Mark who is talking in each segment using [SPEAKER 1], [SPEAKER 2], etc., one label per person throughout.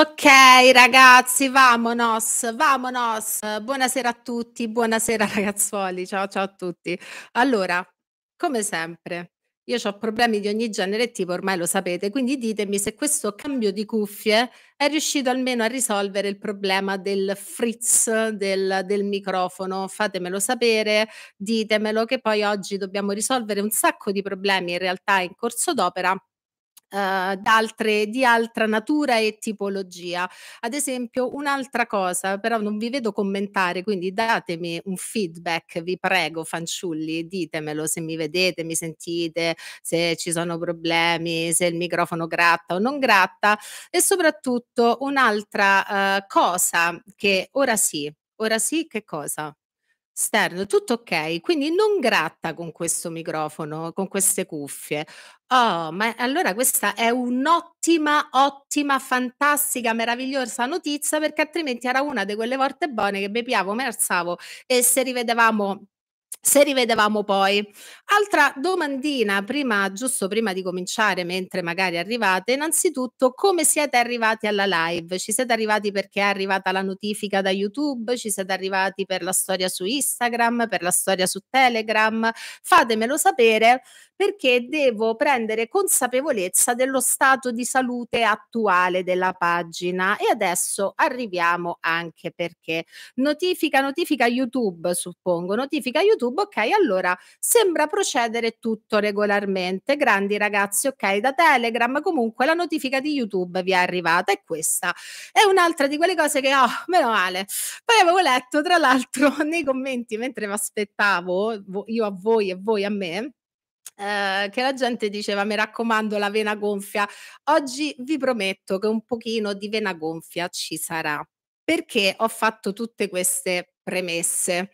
[SPEAKER 1] Ok ragazzi, vamonos, vamonos. Buonasera a tutti, buonasera ragazzuoli, ciao ciao a tutti. Allora, come sempre, io ho problemi di ogni genere e tipo, ormai lo sapete, quindi ditemi se questo cambio di cuffie è riuscito almeno a risolvere il problema del frizz del, del microfono. Fatemelo sapere, ditemelo che poi oggi dobbiamo risolvere un sacco di problemi in realtà in corso d'opera eh, di altra natura e tipologia. Ad esempio, un'altra cosa, però non vi vedo commentare, quindi datemi un feedback, vi prego, fanciulli, ditemelo se mi vedete, mi sentite, se ci sono problemi, se il microfono gratta o non gratta e soprattutto un'altra eh, cosa che ora sì, ora sì che cosa? Sterno, tutto ok, quindi non gratta con questo microfono, con queste cuffie. Oh, ma allora questa è un'ottima, ottima, fantastica, meravigliosa notizia perché altrimenti era una di quelle volte buone che bepiavo, me alzavo e se rivedevamo se rivedevamo poi. Altra domandina, prima, giusto prima di cominciare, mentre magari arrivate, innanzitutto come siete arrivati alla live? Ci siete arrivati perché è arrivata la notifica da YouTube? Ci siete arrivati per la storia su Instagram, per la storia su Telegram? Fatemelo sapere perché devo prendere consapevolezza dello stato di salute attuale della pagina e adesso arriviamo anche perché notifica notifica YouTube suppongo notifica YouTube ok allora sembra procedere tutto regolarmente grandi ragazzi ok da Telegram comunque la notifica di YouTube vi è arrivata e questa è un'altra di quelle cose che oh meno male poi avevo letto tra l'altro nei commenti mentre mi aspettavo io a voi e voi a me eh, che la gente diceva mi raccomando la vena gonfia. Oggi vi prometto che un pochino di vena gonfia ci sarà perché ho fatto tutte queste premesse.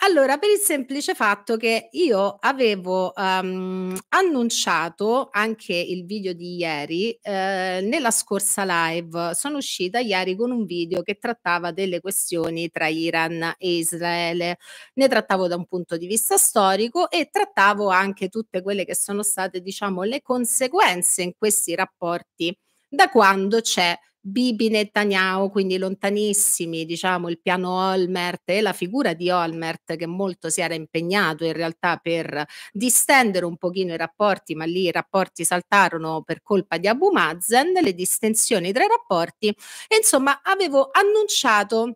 [SPEAKER 1] Allora, per il semplice fatto che io avevo um, annunciato anche il video di ieri eh, nella scorsa live, sono uscita ieri con un video che trattava delle questioni tra Iran e Israele, ne trattavo da un punto di vista storico e trattavo anche tutte quelle che sono state, diciamo, le conseguenze in questi rapporti da quando c'è Bibi Netanyahu, quindi lontanissimi, diciamo, il piano Olmert e la figura di Olmert che molto si era impegnato in realtà per distendere un pochino i rapporti, ma lì i rapporti saltarono per colpa di Abu Mazen, le distensioni tra i rapporti. E, insomma, avevo annunciato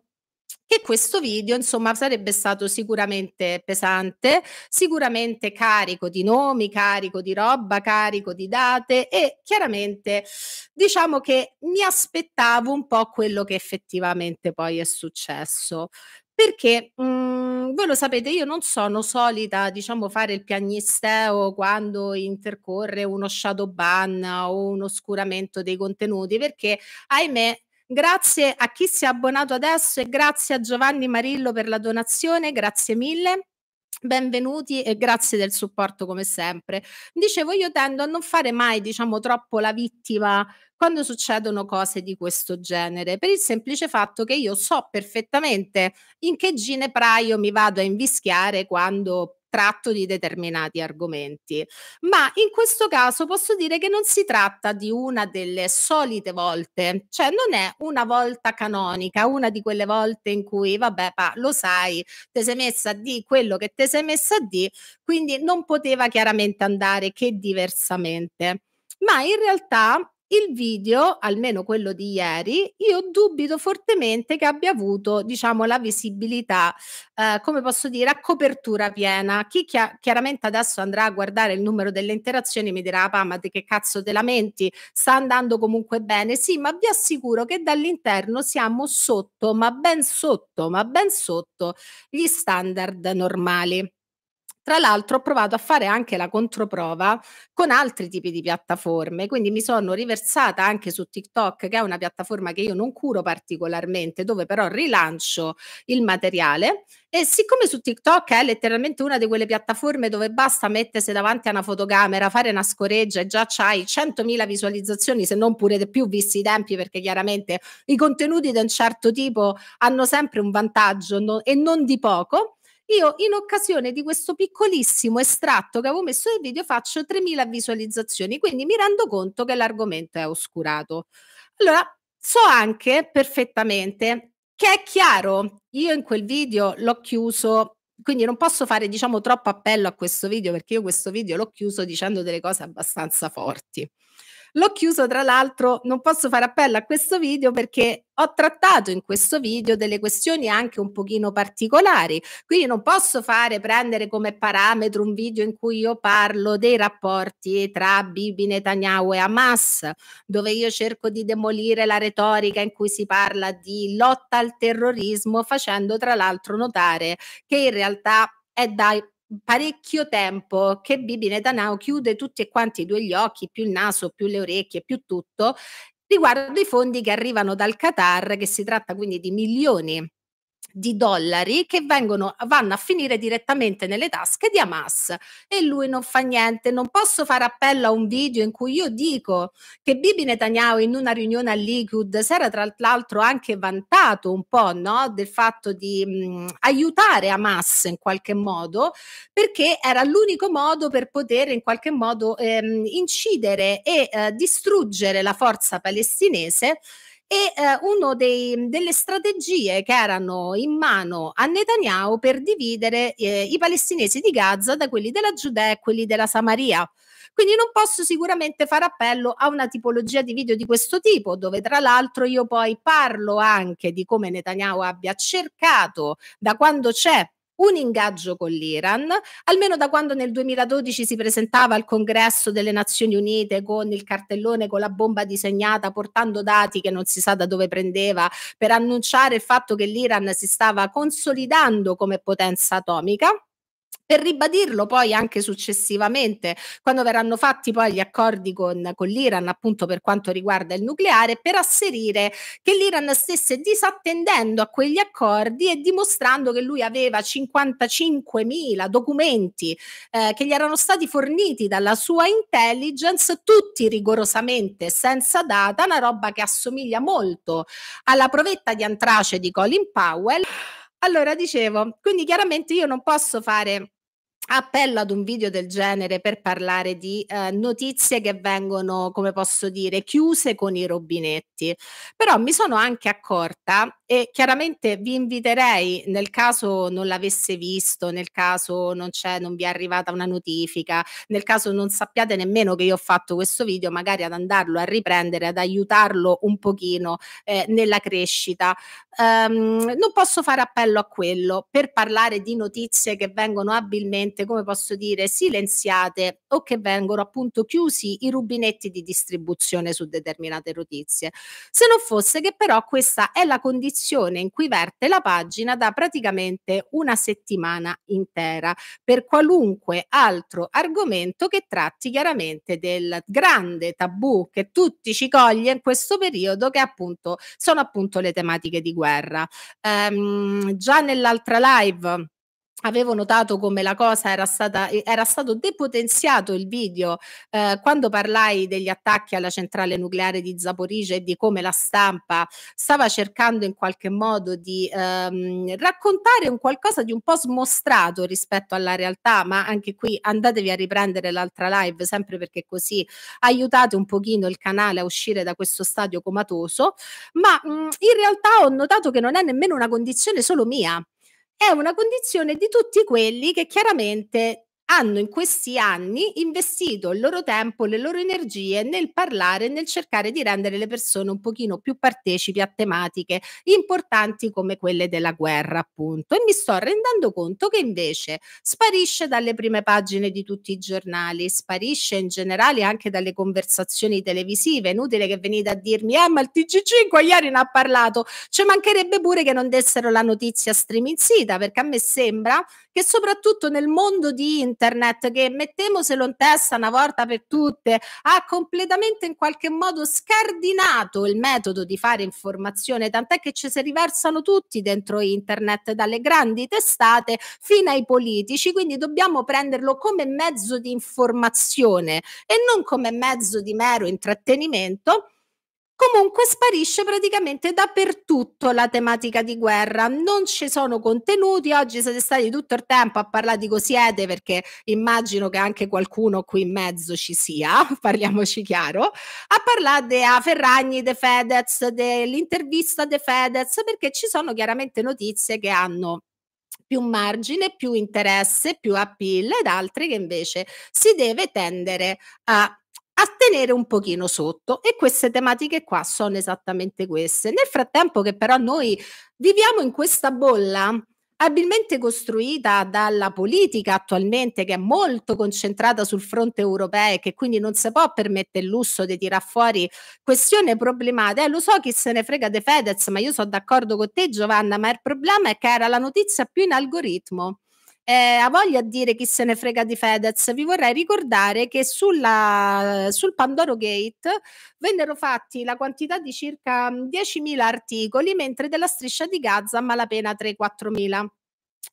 [SPEAKER 1] e questo video, insomma, sarebbe stato sicuramente pesante, sicuramente carico di nomi, carico di roba, carico di date e chiaramente diciamo che mi aspettavo un po' quello che effettivamente poi è successo. Perché mh, mm, voi lo sapete, io non sono solita, diciamo, fare il piagnisteo quando intercorre uno shadow ban o un oscuramento dei contenuti, perché ahimè Grazie a chi si è abbonato adesso e grazie a Giovanni Marillo per la donazione, grazie mille. Benvenuti e grazie del supporto come sempre. Dicevo, io tendo a non fare mai, diciamo, troppo la vittima quando succedono cose di questo genere, per il semplice fatto che io so perfettamente in che ginepraio mi vado a invischiare quando tratto di determinati argomenti. Ma in questo caso posso dire che non si tratta di una delle solite volte, cioè non è una volta canonica, una di quelle volte in cui, vabbè, pa, lo sai, te sei messa di quello che te sei messa di, quindi non poteva chiaramente andare che diversamente. Ma in realtà il video, almeno quello di ieri, io dubito fortemente che abbia avuto, diciamo, la visibilità, eh, come posso dire, a copertura piena. Chi chia- chiaramente adesso andrà a guardare il numero delle interazioni mi dirà, ah, ma di che cazzo te lamenti? Sta andando comunque bene. Sì, ma vi assicuro che dall'interno siamo sotto, ma ben sotto, ma ben sotto gli standard normali. Tra l'altro ho provato a fare anche la controprova con altri tipi di piattaforme, quindi mi sono riversata anche su TikTok, che è una piattaforma che io non curo particolarmente, dove però rilancio il materiale. E siccome su TikTok è letteralmente una di quelle piattaforme dove basta mettersi davanti a una fotocamera, fare una scoreggia e già c'hai 100.000 visualizzazioni, se non pure di più, visti i tempi, perché chiaramente i contenuti di un certo tipo hanno sempre un vantaggio no, e non di poco, io in occasione di questo piccolissimo estratto che avevo messo nel video faccio 3.000 visualizzazioni, quindi mi rendo conto che l'argomento è oscurato. Allora, so anche perfettamente che è chiaro, io in quel video l'ho chiuso quindi non posso fare diciamo troppo appello a questo video perché io questo video l'ho chiuso dicendo delle cose abbastanza forti L'ho chiuso tra l'altro, non posso fare appello a questo video perché ho trattato in questo video delle questioni anche un pochino particolari, quindi non posso fare prendere come parametro un video in cui io parlo dei rapporti tra Bibi Netanyahu e Hamas, dove io cerco di demolire la retorica in cui si parla di lotta al terrorismo facendo tra l'altro notare che in realtà è da parecchio tempo che Bibi Netanyahu chiude tutti e quanti due gli occhi, più il naso, più le orecchie, più tutto, riguardo i fondi che arrivano dal Qatar, che si tratta quindi di milioni di dollari che vengono, vanno a finire direttamente nelle tasche di Hamas e lui non fa niente. Non posso fare appello a un video in cui io dico che Bibi Netanyahu in una riunione all'Ikud si era tra l'altro anche vantato un po' no, del fatto di mh, aiutare Hamas in qualche modo perché era l'unico modo per poter in qualche modo ehm, incidere e eh, distruggere la forza palestinese e eh, una delle strategie che erano in mano a Netanyahu per dividere eh, i palestinesi di Gaza da quelli della Giudea e quelli della Samaria. Quindi non posso sicuramente fare appello a una tipologia di video di questo tipo, dove tra l'altro io poi parlo anche di come Netanyahu abbia cercato da quando c'è un ingaggio con l'Iran, almeno da quando nel 2012 si presentava al congresso delle Nazioni Unite con il cartellone con la bomba disegnata, portando dati che non si sa da dove prendeva, per annunciare il fatto che l'Iran si stava consolidando come potenza atomica per ribadirlo poi anche successivamente, quando verranno fatti poi gli accordi con, con l'Iran, appunto per quanto riguarda il nucleare, per asserire che l'Iran stesse disattendendo a quegli accordi e dimostrando che lui aveva 55.000 documenti eh, che gli erano stati forniti dalla sua intelligence, tutti rigorosamente senza data, una roba che assomiglia molto alla provetta di antrace di Colin Powell. Allora, dicevo, quindi chiaramente io non posso fare appello ad un video del genere per parlare di eh, notizie che vengono, come posso dire, chiuse con i robinetti. Però mi sono anche accorta e chiaramente vi inviterei, nel caso non l'avesse visto, nel caso non, c'è, non vi è arrivata una notifica, nel caso non sappiate nemmeno che io ho fatto questo video, magari ad andarlo a riprendere, ad aiutarlo un pochino eh, nella crescita. Um, non posso fare appello a quello per parlare di notizie che vengono abilmente, come posso dire, silenziate o che vengono appunto chiusi i rubinetti di distribuzione su determinate notizie. Se non fosse che però questa è la condizione condizione in cui verte la pagina da praticamente una settimana intera per qualunque altro argomento che tratti chiaramente del grande tabù che tutti ci coglie in questo periodo che appunto sono appunto le tematiche di guerra. Um, già nell'altra live avevo notato come la cosa era stata era stato depotenziato il video eh, quando parlai degli attacchi alla centrale nucleare di Zaporizia e di come la stampa stava cercando in qualche modo di ehm, raccontare un qualcosa di un po' smostrato rispetto alla realtà ma anche qui andatevi a riprendere l'altra live sempre perché così aiutate un pochino il canale a uscire da questo stadio comatoso ma mh, mm, in realtà ho notato che non è nemmeno una condizione solo mia è una condizione di tutti quelli che chiaramente hanno in questi anni investito il loro tempo, le loro energie nel parlare, nel cercare di rendere le persone un pochino più partecipi a tematiche importanti come quelle della guerra, appunto. E mi sto rendendo conto che invece sparisce dalle prime pagine di tutti i giornali, sparisce in generale anche dalle conversazioni televisive. È inutile che venite a dirmi, eh, ma il TG5 ieri ne ha parlato. Ci mancherebbe pure che non dessero la notizia sita, perché a me sembra che soprattutto nel mondo di internet internet che mettemoselo in testa una volta per tutte ha completamente in qualche modo scardinato il metodo di fare informazione tant'è che ci si riversano tutti dentro internet dalle grandi testate fino ai politici quindi dobbiamo prenderlo come mezzo di informazione e non come mezzo di mero intrattenimento Comunque sparisce praticamente dappertutto la tematica di guerra, non ci sono contenuti, oggi siete stati tutto il tempo a parlare di cosiete perché immagino che anche qualcuno qui in mezzo ci sia, parliamoci chiaro, a parlare di Ferragni, di Fedez, dell'intervista di Fedez, perché ci sono chiaramente notizie che hanno più margine, più interesse, più appeal ed altre che invece si deve tendere a a tenere un pochino sotto e queste tematiche qua sono esattamente queste. Nel frattempo che però noi viviamo in questa bolla abilmente costruita dalla politica attualmente che è molto concentrata sul fronte europeo e che quindi non si può permettere il lusso di tirar fuori questioni problematiche. Eh, lo so chi se ne frega de Fedez, ma io sono d'accordo con te Giovanna, ma il problema è che era la notizia più in algoritmo eh, ha voglia di dire chi se ne frega di Fedez, vi vorrei ricordare che sulla, sul Pandoro Gate vennero fatti la quantità di circa 10.000 articoli, mentre della striscia di Gaza malapena 3-4.000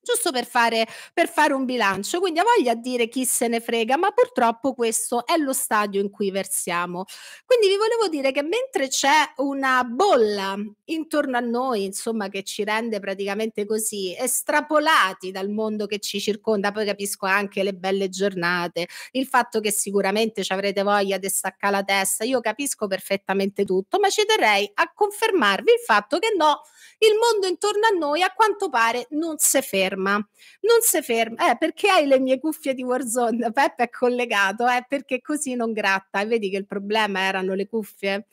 [SPEAKER 1] giusto per fare, per fare, un bilancio. Quindi ha voglia di dire chi se ne frega, ma purtroppo questo è lo stadio in cui versiamo. Quindi vi volevo dire che mentre c'è una bolla intorno a noi, insomma, che ci rende praticamente così estrapolati dal mondo che ci circonda, poi capisco anche le belle giornate, il fatto che sicuramente ci avrete voglia di staccare la testa, io capisco perfettamente tutto, ma ci terrei a confermarvi il fatto che no, il mondo intorno a noi a quanto pare non si frega ferma. Non si ferma, eh, perché hai le mie cuffie di Warzone? Peppe è collegato, eh, perché così non gratta. E vedi che il problema erano le cuffie?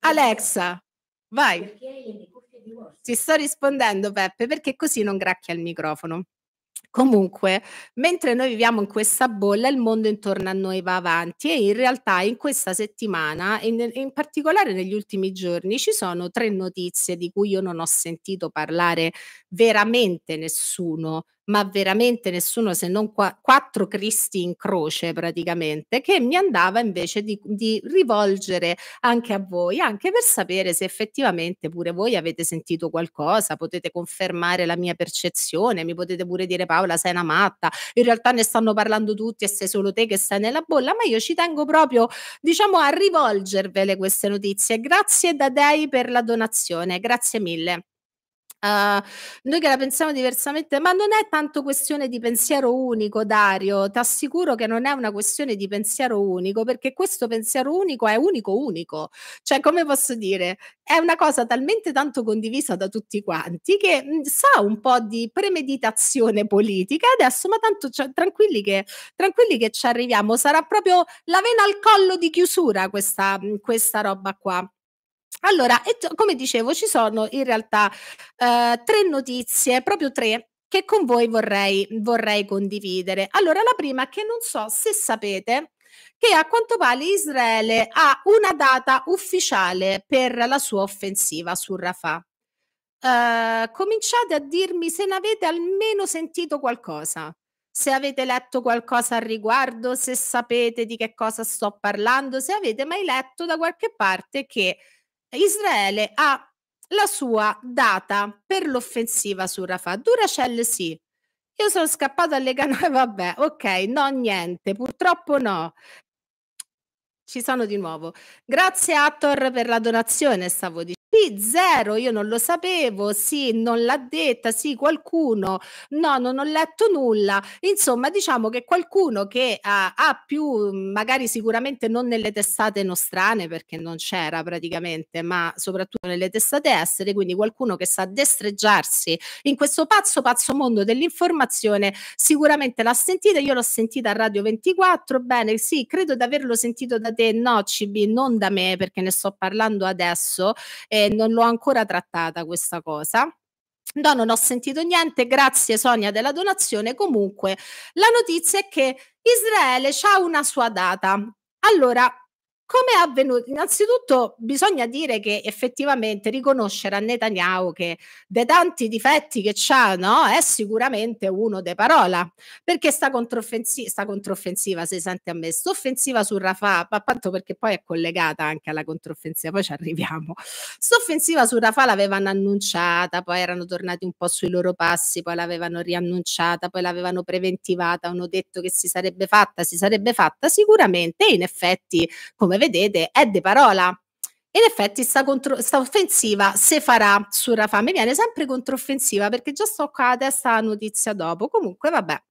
[SPEAKER 1] Alexa, vai. Perché hai le cuffie di Warzone? Ti sto rispondendo, Peppe, perché così non gracchia il microfono. Comunque, mentre noi viviamo in questa bolla, il mondo intorno a noi va avanti e in realtà in questa settimana, in, in particolare negli ultimi giorni, ci sono tre notizie di cui io non ho sentito parlare veramente nessuno ma veramente nessuno se non qua, quattro Cristi in croce praticamente, che mi andava invece di, di rivolgere anche a voi, anche per sapere se effettivamente pure voi avete sentito qualcosa, potete confermare la mia percezione, mi potete pure dire Paola sei una matta, in realtà ne stanno parlando tutti e sei solo te che stai nella bolla, ma io ci tengo proprio diciamo a rivolgervele queste notizie. Grazie da per la donazione, grazie mille. Uh, noi che la pensiamo diversamente, ma non è tanto questione di pensiero unico, Dario. Ti assicuro che non è una questione di pensiero unico, perché questo pensiero unico è unico unico. Cioè, come posso dire, è una cosa talmente tanto condivisa da tutti quanti che mh, mhmm, sa un po' di premeditazione politica adesso, ma tanto cioè, tranquilli, che, tranquilli che ci arriviamo. Sarà proprio la vena al collo di chiusura questa, mhmm, questa roba qua. Allora, come dicevo, ci sono in realtà eh, tre notizie, proprio tre, che con voi vorrei, vorrei condividere. Allora, la prima che non so se sapete che a quanto pare Israele ha una data ufficiale per la sua offensiva su Rafah. Uh, cominciate a dirmi se ne avete almeno sentito qualcosa, se avete letto qualcosa al riguardo, se sapete di che cosa sto parlando, se avete mai letto da qualche parte che Israele ha la sua data per l'offensiva su Rafah. Duracell sì. Io sono scappato alle canale, vabbè, ok, no niente, purtroppo no. Ci sono di nuovo. Grazie Attor per la donazione, stavo dicendo zero, io non lo sapevo, sì, non l'ha detta, sì, qualcuno, no, non ho letto nulla. Insomma, diciamo che qualcuno che ha, eh, ha più, magari sicuramente non nelle testate nostrane, perché non c'era praticamente, ma soprattutto nelle testate estere, quindi qualcuno che sa destreggiarsi in questo pazzo, pazzo mondo dell'informazione, sicuramente l'ha sentita, io l'ho sentita a Radio 24, bene, sì, credo di averlo sentito da te, no, CB, non da me, perché ne sto parlando adesso, eh, non l'ho ancora trattata questa cosa. No, non ho sentito niente, grazie Sonia della donazione. Comunque, la notizia è che Israele ha una sua data. Allora, come è avvenuto? Innanzitutto bisogna dire che effettivamente riconoscere a Netanyahu che dei tanti difetti che ha no, è sicuramente uno de parola, perché sta controffensiva, sta controffensiva si sente a me, sta offensiva su Rafah, ma tanto perché poi è collegata anche alla controffensiva, poi ci arriviamo. Sta offensiva su Rafah l'avevano annunciata, poi erano tornati un po' sui loro passi, poi l'avevano riannunciata, poi l'avevano preventivata, hanno detto che si sarebbe fatta, si sarebbe fatta sicuramente e in effetti come come vedete, è di parola. In effetti sta, contro, sta offensiva se farà su Rafa, mi viene sempre controffensiva perché già sto qua a testa la notizia dopo, comunque vabbè.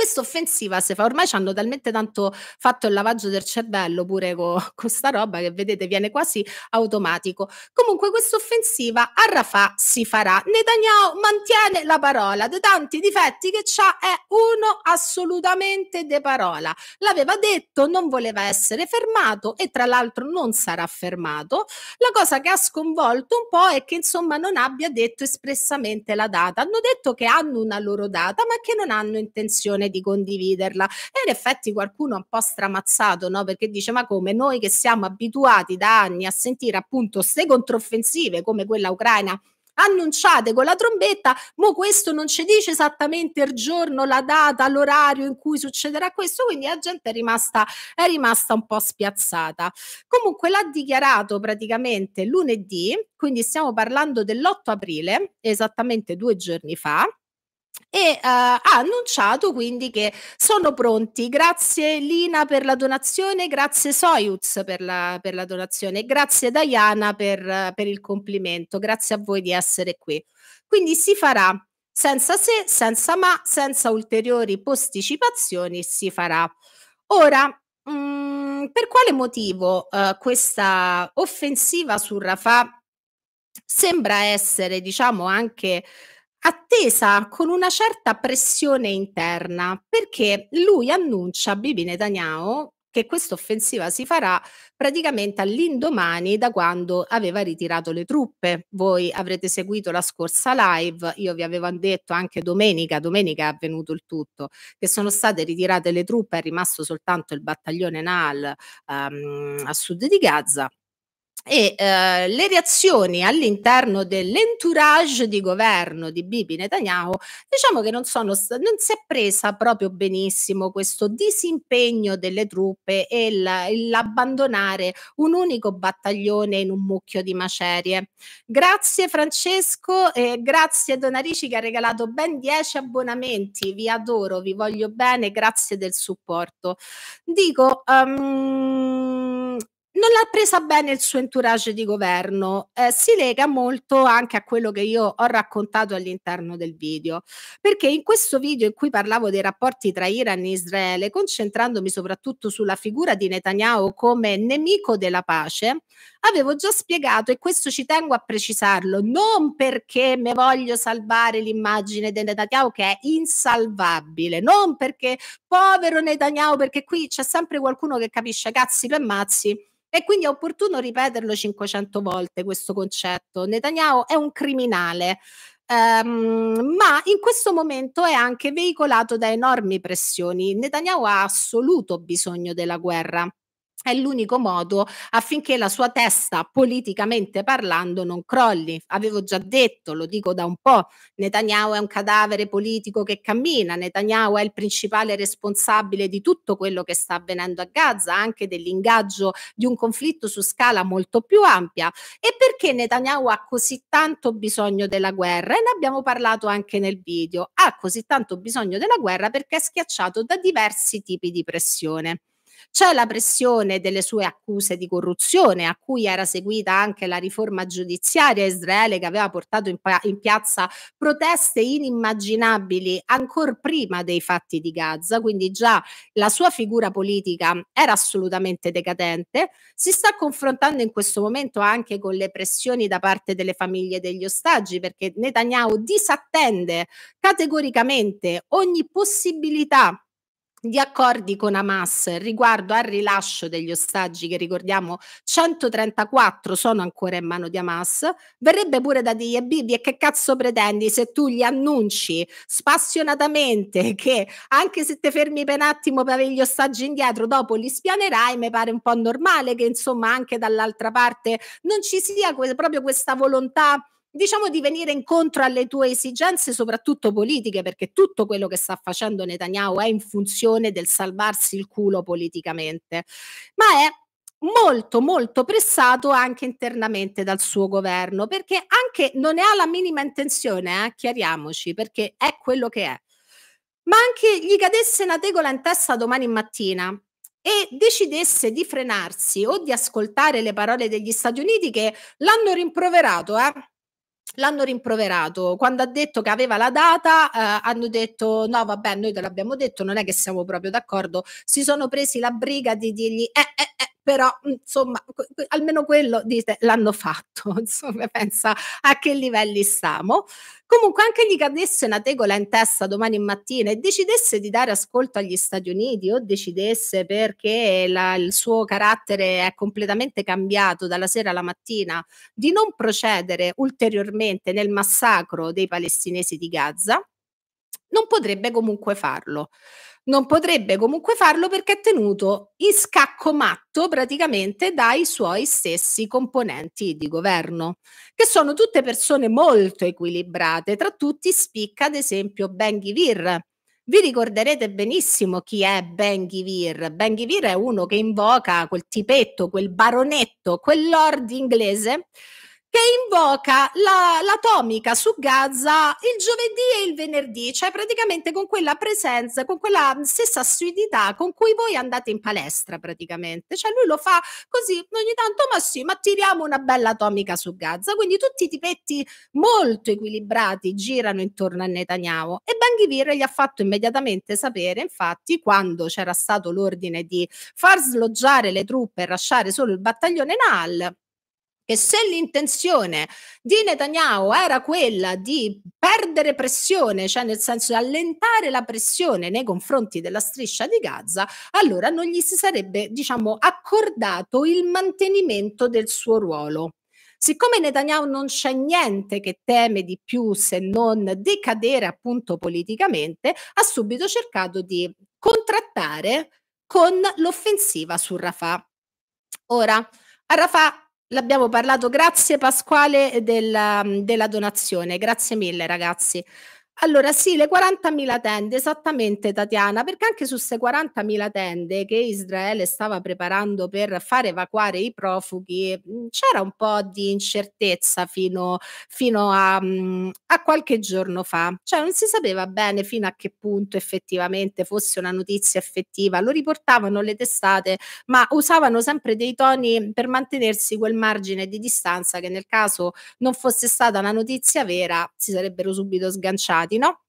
[SPEAKER 1] Questa offensiva si fa, ormai ci hanno talmente tanto fatto il lavaggio del cervello pure con questa roba che vedete viene quasi automatico. Comunque questa offensiva a Rafah si farà. Netanyahu mantiene la parola, dei tanti difetti che ha è uno assolutamente de parola. L'aveva detto, non voleva essere fermato e tra l'altro non sarà fermato. La cosa che ha sconvolto un po' è che insomma non abbia detto espressamente la data. Hanno detto che hanno una loro data ma che non hanno intenzione di condividerla. E in effetti qualcuno è un po' stramazzato, no? Perché dice, ma come noi che siamo abituati da anni a sentire appunto queste controffensive come quella ucraina annunciate con la trombetta, ma questo non ci dice esattamente il giorno, la data, l'orario in cui succederà questo, quindi la gente è rimasta, è rimasta un po' spiazzata. Comunque l'ha dichiarato praticamente lunedì, quindi stiamo parlando dell'8 aprile, esattamente due giorni fa, e uh, ha annunciato quindi che sono pronti. Grazie Lina per la donazione, grazie Soyuz per la, per la donazione, grazie Diana per, per, il complimento, grazie a voi di essere qui. Quindi si farà senza se, senza ma, senza ulteriori posticipazioni, si farà. Ora, mh, mm, per quale motivo uh, questa offensiva su Rafah sembra essere, diciamo, anche attesa con una certa pressione interna, perché lui annuncia a Bibi Netanyahu che questa offensiva si farà praticamente all'indomani da quando aveva ritirato le truppe. Voi avrete seguito la scorsa live, io vi avevo detto anche domenica, domenica è avvenuto il tutto, che sono state ritirate le truppe, è rimasto soltanto il battaglione Nal um, ehm, a sud di Gaza e eh, le reazioni all'interno dell'entourage di governo di Bibi Netanyahu diciamo che non, sono, non si è presa proprio benissimo questo disimpegno delle truppe e l'abbandonare un unico battaglione in un mucchio di macerie. Grazie Francesco e grazie Donarici che ha regalato ben 10 abbonamenti, vi adoro, vi voglio bene, grazie del supporto. Dico... Um, non l'ha presa bene il suo entourage di governo. Eh, si lega molto anche a quello che io ho raccontato all'interno del video, perché in questo video in cui parlavo dei rapporti tra Iran e Israele, concentrandomi soprattutto sulla figura di Netanyahu come nemico della pace, avevo già spiegato, e questo ci tengo a precisarlo, non perché mi voglio salvare l'immagine di Netanyahu che è insalvabile, non perché povero Netanyahu, perché qui c'è sempre qualcuno che capisce cazzi e mazzi e quindi è opportuno ripeterlo 500 volte questo concetto. Netanyahu è un criminale. Um, ma in questo momento è anche veicolato da enormi pressioni. Netanyahu ha assoluto bisogno della guerra è l'unico modo affinché la sua testa politicamente parlando non crolli. Avevo già detto, lo dico da un po', Netanyahu è un cadavere politico che cammina, Netanyahu è il principale responsabile di tutto quello che sta avvenendo a Gaza, anche dell'ingaggio di un conflitto su scala molto più ampia. E perché Netanyahu ha così tanto bisogno della guerra? E ne abbiamo parlato anche nel video. Ha così tanto bisogno della guerra perché è schiacciato da diversi tipi di pressione. C'è la pressione delle sue accuse di corruzione, a cui era seguita anche la riforma giudiziaria israele che aveva portato in, in piazza proteste inimmaginabili ancora prima dei fatti di Gaza, quindi già la sua figura politica era assolutamente decadente. Si sta confrontando in questo momento anche con le pressioni da parte delle famiglie degli ostaggi, perché Netanyahu disattende categoricamente ogni possibilità gli accordi con Hamas riguardo al rilascio degli ostaggi che ricordiamo 134 sono ancora in mano di Hamas, verrebbe pure da dire Bibi e che cazzo pretendi se tu gli annunci spassionatamente che anche se ti fermi per un attimo per avere gli ostaggi indietro dopo li spianerai, mi pare un po' normale che insomma anche dall'altra parte non ci sia que- proprio questa volontà diciamo di venire incontro alle tue esigenze, soprattutto politiche, perché tutto quello che sta facendo Netanyahu è in funzione del salvarsi il culo politicamente, ma è molto molto pressato anche internamente dal suo governo, perché anche non ne ha la minima intenzione, eh, chiariamoci, perché è quello che è. Ma anche gli cadesse una tegola in testa domani mattina, e decidesse di frenarsi o di ascoltare le parole degli Stati Uniti che l'hanno rimproverato, eh? l'hanno rimproverato. Quando ha detto che aveva la data, eh, hanno detto: No, vabbè, noi te l'abbiamo detto, non è che siamo proprio d'accordo. Si sono presi la briga di dirgli: Eh, eh, eh però insomma almeno quello dite l'hanno fatto, insomma pensa a che livelli stiamo. Comunque anche gli cadesse una tegola in testa domani mattina e decidesse di dare ascolto agli Stati Uniti o decidesse perché la, il suo carattere è completamente cambiato dalla sera alla mattina di non procedere ulteriormente nel massacro dei palestinesi di Gaza, non potrebbe comunque farlo. Non potrebbe comunque farlo perché è tenuto in scacco matto praticamente dai suoi stessi componenti di governo, che sono tutte persone molto equilibrate. Tra tutti spicca ad esempio Ben Ghivir. Vi ricorderete benissimo chi è Ben Ghivir. Ben Ghivir è uno che invoca quel tipetto, quel baronetto, quel lord inglese che invoca la, l'atomica su Gaza il giovedì e il venerdì, cioè praticamente con quella presenza, con quella stessa assiduità con cui voi andate in palestra praticamente. Cioè lui lo fa così ogni tanto, ma sì, ma tiriamo una bella atomica su Gaza. Quindi tutti i tipetti molto equilibrati girano intorno a Netanyahu e Banghivir gli ha fatto immediatamente sapere, infatti, quando c'era stato l'ordine di far sloggiare le truppe e lasciare solo il battaglione Nal, e se l'intenzione di Netanyahu era quella di perdere pressione, cioè nel senso di allentare la pressione nei confronti della striscia di Gaza, allora non gli si sarebbe, diciamo, accordato il mantenimento del suo ruolo. Siccome Netanyahu non c'è niente che teme di più se non decadere appunto politicamente, ha subito cercato di contrattare con l'offensiva su Rafah. Ora, a Rafah L'abbiamo parlato, grazie Pasquale della, della donazione, grazie mille ragazzi. Allora sì, le 40.000 tende, esattamente Tatiana, perché anche su queste 40.000 tende che Israele stava preparando per far evacuare i profughi mm, c'era un po' di incertezza fino, fino a, mm, a, qualche giorno fa, cioè non si sapeva bene fino a che punto effettivamente fosse una notizia effettiva, lo riportavano le testate, ma usavano sempre dei toni per mantenersi quel margine di distanza che nel caso non fosse stata una notizia vera si sarebbero subito sganciati stati, no?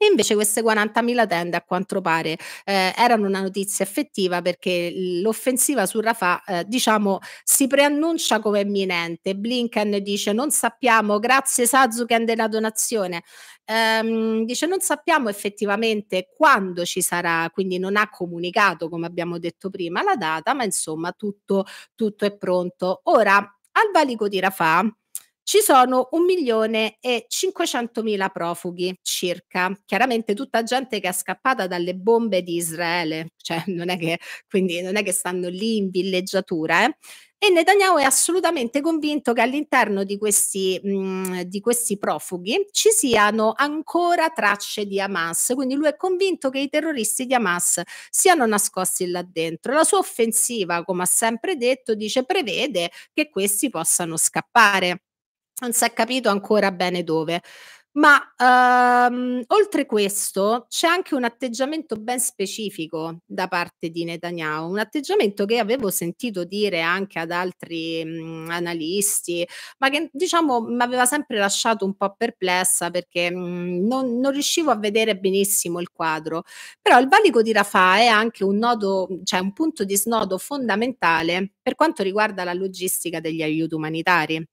[SPEAKER 1] E invece queste 40.000 tende, a quanto pare, eh, erano una notizia effettiva perché l'offensiva su Rafah, eh, diciamo, si preannuncia come imminente. Blinken dice non sappiamo, grazie Sazuken della donazione. Ehm, dice non sappiamo effettivamente quando ci sarà, quindi non ha comunicato, come abbiamo detto prima, la data, ma insomma tutto, tutto è pronto. Ora, al valico di Rafah ci sono 1 milione e 500 mila profughi circa, chiaramente tutta gente che è scappata dalle bombe di Israele, cioè non è che, quindi non è che stanno lì in villeggiatura, eh? E Netanyahu è assolutamente convinto che all'interno di questi, mh, mm, di questi, profughi ci siano ancora tracce di Hamas, quindi lui è convinto che i terroristi di Hamas siano nascosti là dentro. La sua offensiva, come ha sempre detto, dice prevede che questi possano scappare non si è capito ancora bene dove. Ma ehm, oltre questo c'è anche un atteggiamento ben specifico da parte di Netanyahu, un atteggiamento che avevo sentito dire anche ad altri mh, mhmm, analisti, ma che diciamo mi aveva sempre lasciato un po' perplessa perché mh, mhmm, non, non, riuscivo a vedere benissimo il quadro. Però il valico di Rafah è anche un nodo, cioè un punto di snodo fondamentale per quanto riguarda la logistica degli aiuti umanitari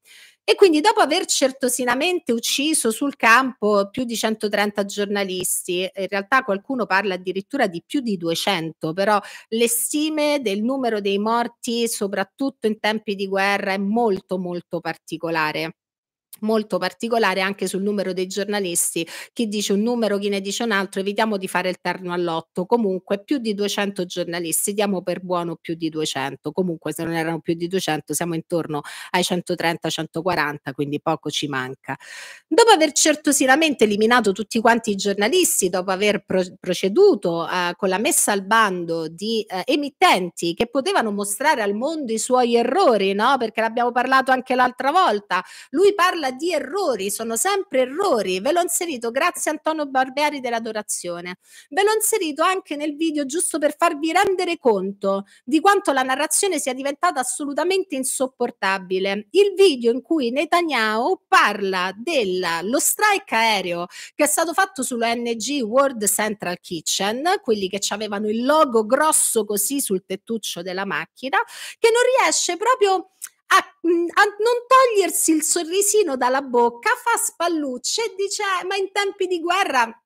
[SPEAKER 1] e quindi dopo aver certosinamente ucciso sul campo più di 130 giornalisti, in realtà qualcuno parla addirittura di più di 200, però le stime del numero dei morti, soprattutto in tempi di guerra, è molto molto particolare molto particolare anche sul numero dei giornalisti, chi dice un numero, chi ne dice un altro, evitiamo di fare il terno all'otto, comunque più di 200 giornalisti, diamo per buono più di 200, comunque se non erano più di 200 siamo intorno ai 130-140, quindi poco ci manca. Dopo aver certosinamente eliminato tutti quanti i giornalisti, dopo aver pro proceduto eh, con la messa al bando di eh, emittenti che potevano mostrare al mondo i suoi errori, no? perché l'abbiamo parlato anche l'altra volta, lui parla parla di errori, sono sempre errori. Ve l'ho inserito grazie a Antonio Barberi dell'Adorazione. Ve l'ho inserito anche nel video giusto per farvi rendere conto di quanto la narrazione sia diventata assolutamente insopportabile. Il video in cui Netanyahu parla dello strike aereo che è stato fatto sull'ONG World Central Kitchen, quelli che avevano il logo grosso così sul tettuccio della macchina, che non riesce proprio a, mm, a, non togliersi il sorrisino dalla bocca, fa spallucce e dice: ah, Ma in tempi di guerra.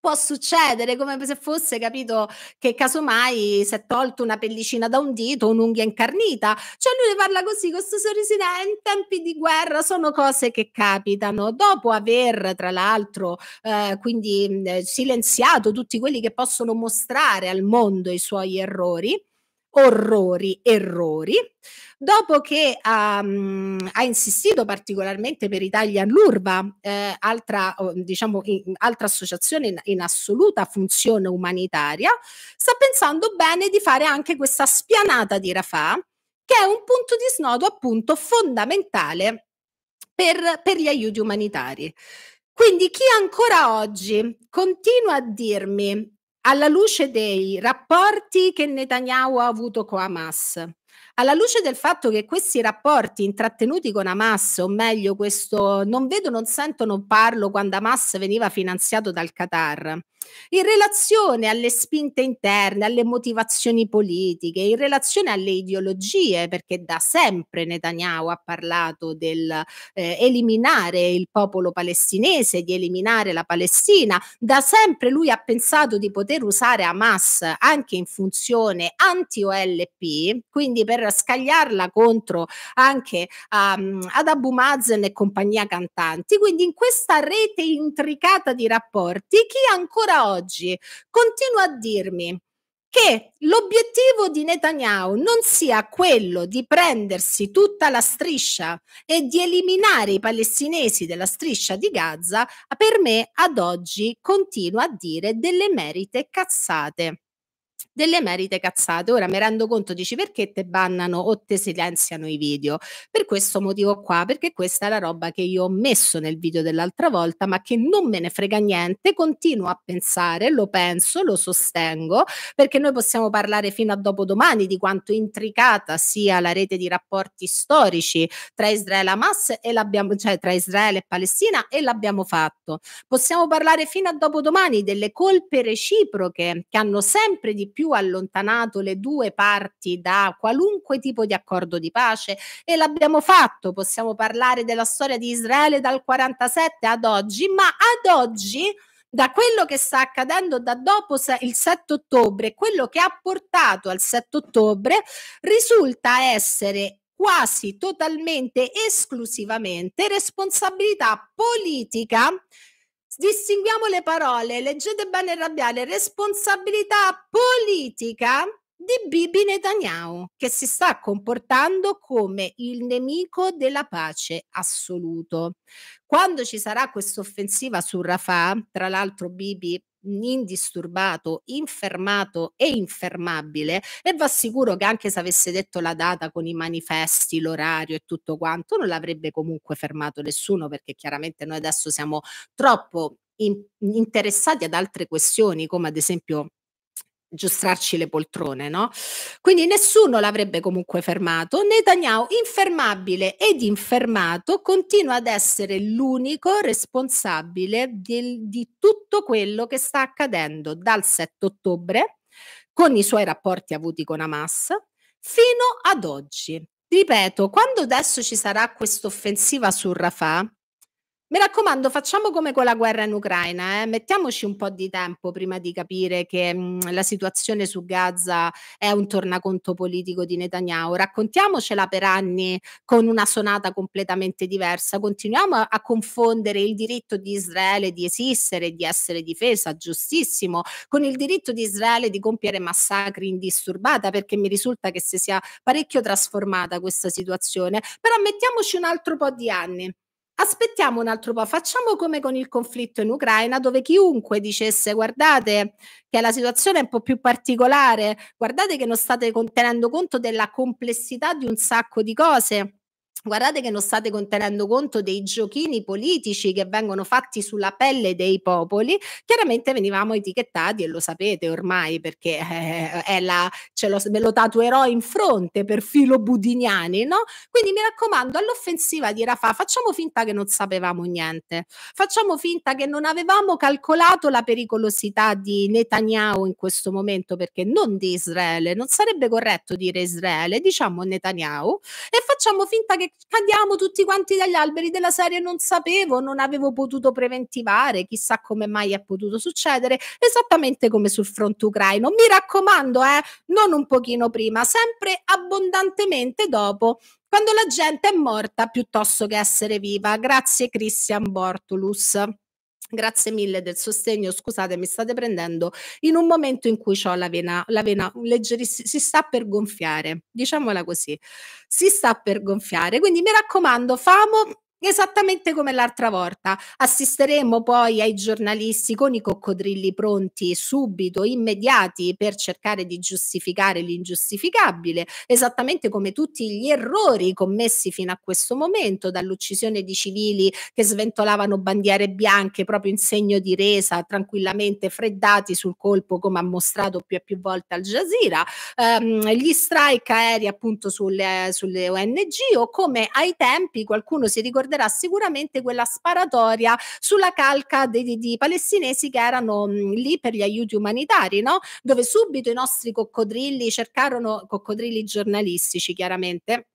[SPEAKER 1] Può succedere come se fosse capito che casomai si è tolto una pellicina da un dito, un'unghia incarnita. Cioè lui ne parla così, con questo sorrisino. Eh, in tempi di guerra sono cose che capitano. Dopo aver, tra l'altro, eh, quindi mm, eh, silenziato tutti quelli che possono mostrare al mondo i suoi errori, orrori, errori. Dopo che um, ha insistito particolarmente per Italia l'URBA, eh, altra, diciamo, in, altra associazione in, in assoluta funzione umanitaria, sta pensando bene di fare anche questa spianata di Rafah, che è un punto di snodo appunto fondamentale per, per, gli aiuti umanitari. Quindi chi ancora oggi continua a dirmi alla luce dei rapporti che Netanyahu ha avuto con Hamas, alla luce del fatto che questi rapporti intrattenuti con Hamas, o meglio questo non vedo, non sento, non parlo quando Hamas veniva finanziato dal Qatar, in relazione alle spinte interne, alle motivazioni politiche, in relazione alle ideologie, perché da sempre Netanyahu ha parlato del eh, eliminare il popolo palestinese, di eliminare la Palestina, da sempre lui ha pensato di poter usare Hamas anche in funzione anti-OLP, quindi per scagliarla contro anche um, ad Abu Mazen e compagnia cantanti. Quindi in questa rete intricata di rapporti, chi ancora ancora oggi continua a dirmi che l'obiettivo di Netanyahu non sia quello di prendersi tutta la striscia e di eliminare i palestinesi della striscia di Gaza, per me ad oggi continua a dire delle merite cazzate delle merite cazzate. Ora mi rendo conto, dici perché te bannano o te silenziano i video? Per questo motivo qua, perché questa è la roba che io ho messo nel video dell'altra volta, ma che non me ne frega niente, continuo a pensare, lo penso, lo sostengo, perché noi possiamo parlare fino a dopodomani di quanto intricata sia la rete di rapporti storici tra Israele e Hamas e l'abbiamo, cioè tra Israele e Palestina e l'abbiamo fatto. Possiamo parlare fino a dopodomani delle colpe reciproche che hanno sempre di di più allontanato le due parti da qualunque tipo di accordo di pace e l'abbiamo fatto. Possiamo parlare della storia di Israele dal 47 ad oggi, ma ad oggi da quello che sta accadendo da dopo il 7 ottobre, quello che ha portato al 7 ottobre, risulta essere quasi totalmente esclusivamente responsabilità politica distinguiamo le parole, leggete bene il rabbiale, responsabilità politica di Bibi Netanyahu, che si sta comportando come il nemico della pace assoluto. Quando ci sarà questa offensiva su Rafah, tra l'altro Bibi indisturbato, infermato e infermabile e va sicuro che anche se avesse detto la data con i manifesti, l'orario e tutto quanto, non l'avrebbe comunque fermato nessuno perché chiaramente noi adesso siamo troppo in, interessati ad altre questioni come ad esempio aggiustarci le poltrone, no? Quindi nessuno l'avrebbe comunque fermato. Netanyahu, infermabile ed infermato, continua ad essere l'unico responsabile di, di tutto quello che sta accadendo dal 7 ottobre con i suoi rapporti avuti con Hamas fino ad oggi. Ripeto, quando adesso ci sarà questa offensiva su Rafah, mi raccomando, facciamo come con la guerra in Ucraina, eh? mettiamoci un po' di tempo prima di capire che mh, mm, la situazione su Gaza è un tornaconto politico di Netanyahu, raccontiamocela per anni con una sonata completamente diversa, continuiamo a, a confondere il diritto di Israele di esistere, e di essere difesa, giustissimo, con il diritto di Israele di compiere massacri indisturbata, perché mi risulta che si sia parecchio trasformata questa situazione, però mettiamoci un altro po' di anni Aspettiamo un altro po', facciamo come con il conflitto in Ucraina, dove chiunque dicesse guardate che la situazione è un po' più particolare, guardate che non state tenendo conto della complessità di un sacco di cose. Guardate che non state contenendo conto dei giochini politici che vengono fatti sulla pelle dei popoli. Chiaramente venivamo etichettati e lo sapete ormai perché eh, la, lo, me lo tatuerò in fronte per filo budiniani, no? Quindi mi raccomando, all'offensiva di Rafa facciamo finta che non sapevamo niente, facciamo finta che non avevamo calcolato la pericolosità di Netanyahu in questo momento perché non di Israele, non sarebbe corretto dire Israele, diciamo Netanyahu e facciamo finta che che cadiamo tutti quanti dagli alberi della serie non sapevo, non avevo potuto preventivare, chissà come mai è potuto succedere, esattamente come sul fronte ucraino. Mi raccomando, eh, non un pochino prima, sempre abbondantemente dopo quando la gente è morta piuttosto che essere viva. Grazie Christian Bortulus. Grazie mille del sostegno, scusate, mi state prendendo in un momento in cui ho la vena, la vena leggerissima, si sta per gonfiare, diciamola così, si sta per gonfiare, quindi mi raccomando, famo Esattamente come l'altra volta, assisteremo poi ai giornalisti con i coccodrilli pronti subito, immediati, per cercare di giustificare l'ingiustificabile, esattamente come tutti gli errori commessi fino a questo momento, dall'uccisione di civili che sventolavano bandiere bianche proprio in segno di resa, tranquillamente freddati sul colpo, come ha mostrato più e più volte Al Jazeera, ehm, gli strike aerei appunto sulle, sulle ONG o come ai tempi qualcuno si ricordava ricorderà sicuramente quella sparatoria sulla calca dei, di palestinesi che erano mh, mm, lì per gli aiuti umanitari, no? dove subito i nostri coccodrilli cercarono, coccodrilli giornalistici chiaramente,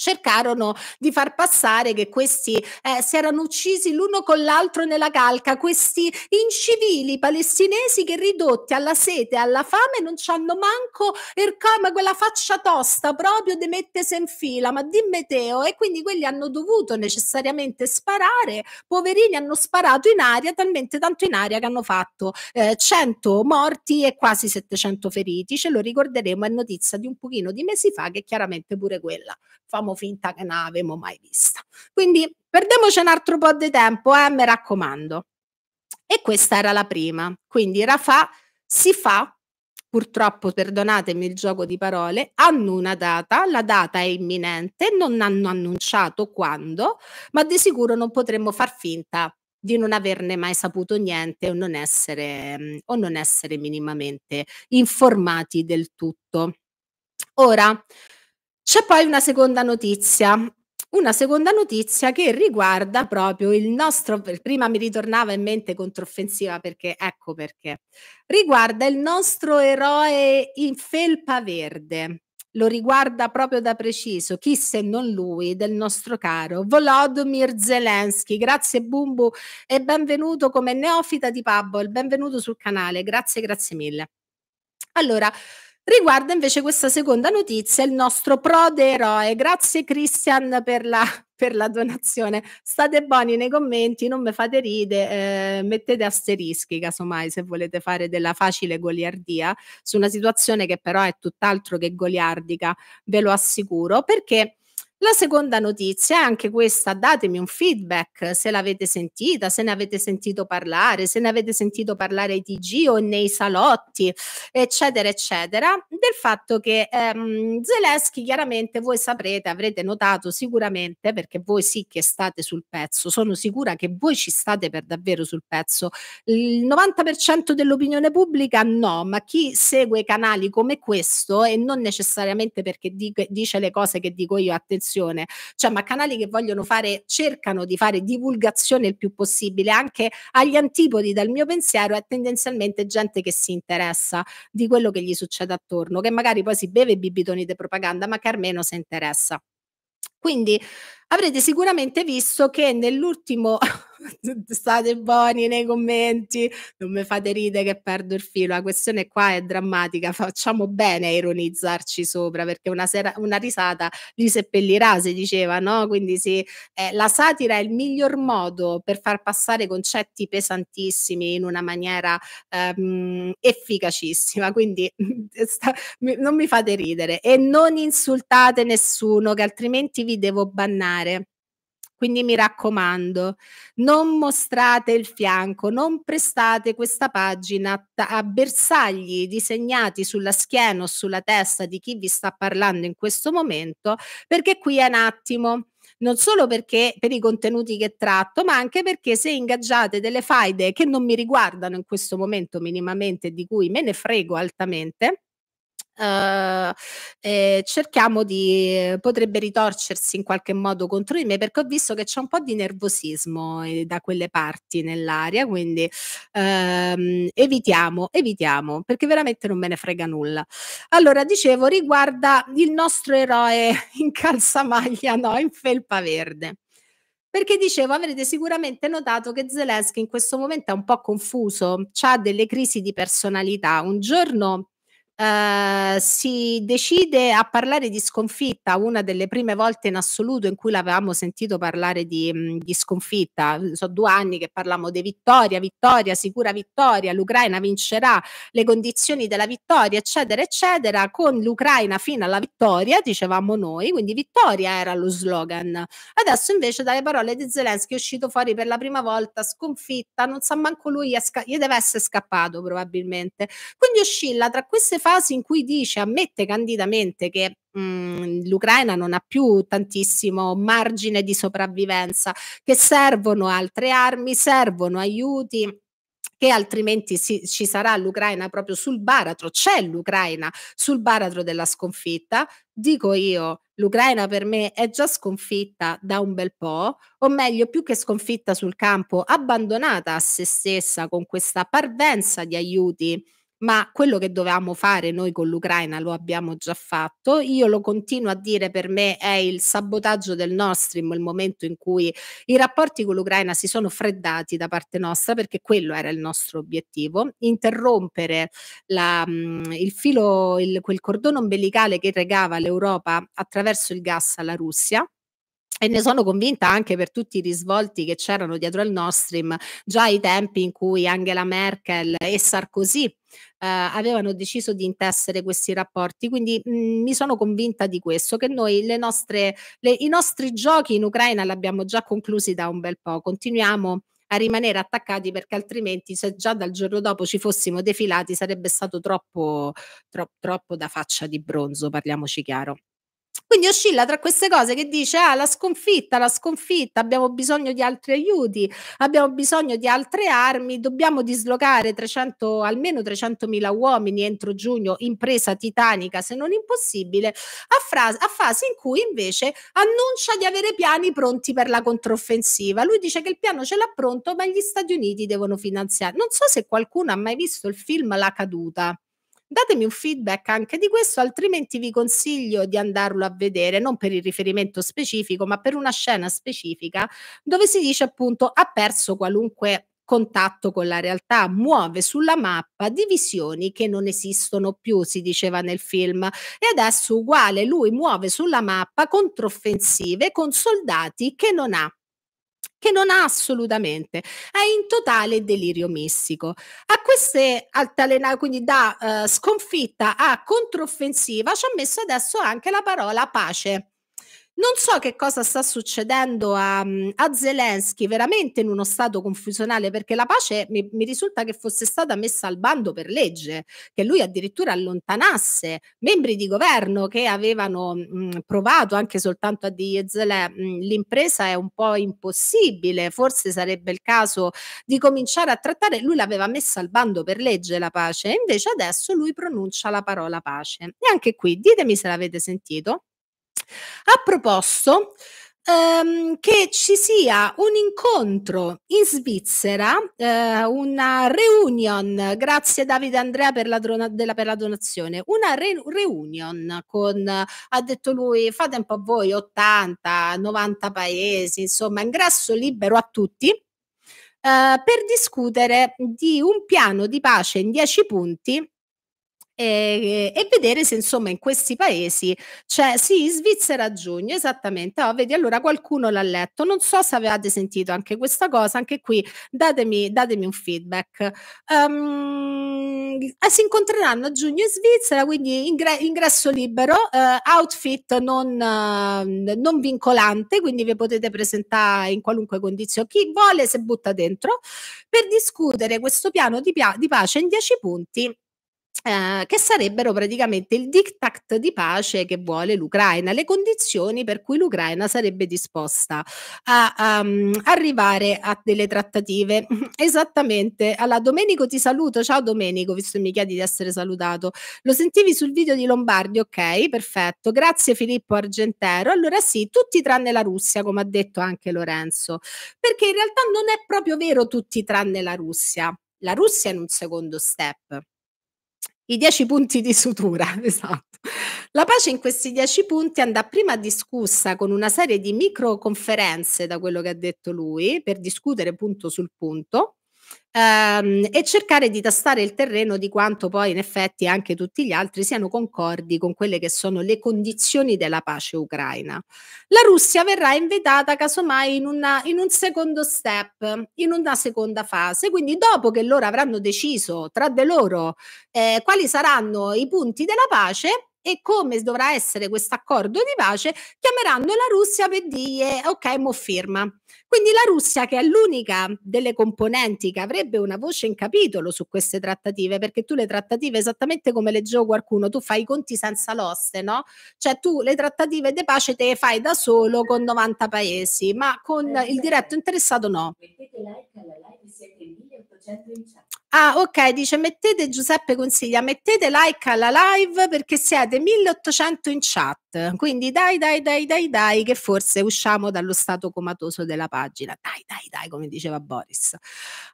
[SPEAKER 1] cercarono di far passare che questi eh, si erano uccisi l'uno con l'altro nella calca, questi incivili palestinesi che ridotti alla sete, alla fame, non ci hanno manco il come quella faccia tosta proprio di mettersi in fila, ma di meteo e quindi quelli hanno dovuto necessariamente sparare, poverini hanno sparato in aria, talmente tanto in aria che hanno fatto eh, 100 morti e quasi 700 feriti, ce lo ricorderemo, è notizia di un pochino di mesi fa che chiaramente pure quella famo finta che non avevamo mai vista. Quindi perdiamoci un altro po' di tempo, eh, mi raccomando. E questa era la prima. Quindi Rafa si fa, purtroppo perdonatemi il gioco di parole, hanno una data, la data è imminente, non hanno annunciato quando, ma di sicuro non potremmo far finta di non averne mai saputo niente o non essere, o non essere minimamente informati del tutto. Ora, c'è poi una seconda notizia. Una seconda notizia che riguarda proprio il nostro, prima mi ritornava in mente controffensiva perché ecco perché, riguarda il nostro eroe in felpa verde, lo riguarda proprio da preciso, chi se non lui, del nostro caro Volodymyr Zelensky. Grazie Bumbu e benvenuto come neofita di Pubble, benvenuto sul canale, grazie, grazie mille. Allora, Riguarda invece questa seconda notizia il nostro prode eroe. Grazie Christian per la, per la donazione. State buoni nei commenti, non mi fate ride, eh, mettete asterischi casomai se volete fare della facile goliardia su una situazione che però è tutt'altro che goliardica, ve lo assicuro, perché la seconda notizia è anche questa, datemi un feedback se l'avete sentita, se ne avete sentito parlare, se ne avete sentito parlare ai TG o nei salotti, eccetera, eccetera, del fatto che ehm, Zelensky chiaramente voi saprete, avrete notato sicuramente, perché voi sì che state sul pezzo, sono sicura che voi ci state per davvero sul pezzo, il 90% dell'opinione pubblica no, ma chi segue canali come questo e non necessariamente perché dico, dice le cose che dico io, attenzione, divulgazione, cioè ma canali che vogliono fare, cercano di fare divulgazione il più possibile anche agli antipodi dal mio pensiero è tendenzialmente gente che si interessa di quello che gli succede attorno, che magari poi si beve i bibitoni di propaganda ma che almeno si interessa. Quindi avrete sicuramente visto che nell'ultimo state buoni nei commenti, non mi fate ridere che perdo il filo, la questione qua è drammatica, facciamo bene a ironizzarci sopra perché una, sera, una risata li seppellirà, si diceva, no? Quindi sì, eh, la satira è il miglior modo per far passare concetti pesantissimi in una maniera ehm, efficacissima, quindi sta, non mi fate ridere e non insultate nessuno che altrimenti vi devo bannare insegnare. Quindi mi raccomando, non mostrate il fianco, non prestate questa pagina a bersagli disegnati sulla schiena o sulla testa di chi vi sta parlando in questo momento, perché qui è un attimo non solo perché per i contenuti che tratto, ma anche perché se ingaggiate delle faide che non mi riguardano in questo momento minimamente, di cui me ne frego altamente, eh, eh, cerchiamo di, potrebbe ritorcersi in qualche modo contro di me perché ho visto che c'è un po' di nervosismo eh, da quelle parti nell'aria, quindi ehm, evitiamo, evitiamo, perché veramente non me ne frega nulla. Allora, dicevo, riguarda il nostro eroe in calzamaglia, no, in felpa verde. Perché dicevo, avrete sicuramente notato che Zelensky in questo momento è un po' confuso, ha delle crisi di personalità. Un giorno eh, si decide a parlare di sconfitta, una delle prime volte in assoluto in cui l'avevamo sentito parlare di, mm, di sconfitta. Sono due anni che parliamo di vittoria, vittoria, sicura vittoria, l'Ucraina vincerà le condizioni della vittoria, eccetera, eccetera, con l'Ucraina fino alla vittoria, dicevamo noi, quindi vittoria era lo slogan. Adesso invece dalle parole di Zelensky è uscito fuori per la prima volta sconfitta, non sa manco lui, gli deve essere scappato probabilmente. Quindi oscilla tra queste fasi fase in cui dice, ammette candidamente che mhmm, l'Ucraina non ha più tantissimo margine di sopravvivenza, che servono altre armi, servono aiuti che altrimenti si, ci sarà l'Ucraina proprio sul baratro, c'è l'Ucraina sul baratro della sconfitta. Dico io, l'Ucraina per me è già sconfitta da un bel po', o meglio, più che sconfitta sul campo, abbandonata a se stessa con questa parvenza di aiuti ma quello che dovevamo fare noi con l'Ucraina lo abbiamo già fatto. Io lo continuo a dire, per me è il sabotaggio del Nord Stream il momento in cui i rapporti con l'Ucraina si sono freddati da parte nostra, perché quello era il nostro obiettivo, interrompere la, mhmm, il filo, il, quel cordone ombelicale che regava l'Europa attraverso il gas alla Russia, e ne sono convinta anche per tutti i risvolti che c'erano dietro al Nord Stream, già ai tempi in cui Angela Merkel e Sarkozy eh, avevano deciso di intessere questi rapporti. Quindi mh, mm, mi sono convinta di questo, che noi le nostre, le, i nostri giochi in Ucraina li abbiamo già conclusi da un bel po', continuiamo a rimanere attaccati perché altrimenti se già dal giorno dopo ci fossimo defilati sarebbe stato troppo, troppo, troppo da faccia di bronzo, parliamoci chiaro. Quindi oscilla tra queste cose che dice, ah, la sconfitta, la sconfitta, abbiamo bisogno di altri aiuti, abbiamo bisogno di altre armi, dobbiamo dislocare 300, almeno 300.000 uomini entro giugno, impresa titanica se non impossibile, a, frase, a fase in cui invece annuncia di avere piani pronti per la controffensiva. Lui dice che il piano ce l'ha pronto, ma gli Stati Uniti devono finanziare. Non so se qualcuno ha mai visto il film La caduta. Datemi un feedback anche di questo, altrimenti vi consiglio di andarlo a vedere, non per il riferimento specifico, ma per una scena specifica dove si dice appunto ha perso qualunque contatto con la realtà, muove sulla mappa divisioni che non esistono più, si diceva nel film. E adesso uguale, lui muove sulla mappa controffensive con soldati che non ha che non ha assolutamente, è in totale delirio mistico. A queste altalenate, quindi da eh, sconfitta a controffensiva, ci ha messo adesso anche la parola pace non so che cosa sta succedendo a, mm, a Zelensky, veramente in uno stato confusionale, perché la pace mi, mi, risulta che fosse stata messa al bando per legge, che lui addirittura allontanasse membri di governo che avevano mh, mm, provato anche soltanto a dire Zelensky mm, l'impresa è un po' impossibile, forse sarebbe il caso di cominciare a trattare, lui l'aveva messa al bando per legge la pace, invece adesso lui pronuncia la parola pace. E anche qui ditemi se l'avete sentito ha proposto ehm, che ci sia un incontro in Svizzera, eh, una reunion, grazie Davide Andrea per la, drona, della, per la donazione, una re, reunion con, ha detto lui, fate un po' voi, 80, 90 paesi, insomma, ingresso libero a tutti. Uh, per discutere di un piano di pace in 10 punti e, e, vedere se insomma in questi paesi c'è, sì, Svizzera a giugno, esattamente, oh, vedi, allora qualcuno l'ha letto, non so se avevate sentito anche questa cosa, anche qui datemi, datemi un feedback. Um, si incontreranno a giugno in Svizzera, quindi ingre- ingresso libero, uh, outfit non, uh, non, vincolante, quindi vi potete presentare in qualunque condizione, chi vuole se butta dentro, per discutere questo piano di, pia- di pace in 10 punti eh, che sarebbero praticamente il diktat di pace che vuole l'Ucraina, le condizioni per cui l'Ucraina sarebbe disposta a um, arrivare a delle trattative. Esattamente. Allora, Domenico ti saluto. Ciao Domenico, visto che mi chiedi di essere salutato. Lo sentivi sul video di Lombardi, ok? Perfetto. Grazie Filippo Argentero. Allora sì, tutti tranne la Russia, come ha detto anche Lorenzo, perché in realtà non è proprio vero tutti tranne la Russia. La Russia è in un secondo step i dieci punti di sutura, esatto. La pace in questi dieci punti andrà prima discussa con una serie di microconferenze, da quello che ha detto lui, per discutere punto sul punto, ehm, e cercare di tastare il terreno di quanto poi in effetti anche tutti gli altri siano concordi con quelle che sono le condizioni della pace ucraina. La Russia verrà invitata casomai in, una, in un secondo step, in una seconda fase, quindi dopo che loro avranno deciso tra di loro eh, quali saranno i punti della pace, e come dovrà essere questo accordo di pace, chiameranno la Russia per dire ok, mo firma. Quindi la Russia, che è l'unica delle componenti che avrebbe una voce in capitolo su queste trattative, perché tu le trattative esattamente come le gioco qualcuno, tu fai i conti senza l'oste, no? Cioè tu le trattative di pace te le fai da solo con 90 paesi, ma con il diretto interessato no. Mettete like alla live, siete 1800 in chat. Ah, ok, dice mettete Giuseppe consiglia, mettete like alla live perché siete 1800 in chat chat. Ehm, quindi dai, dai, dai, dai, dai, che forse usciamo dallo stato comatoso della pagina. Dai, dai, dai, come diceva Boris.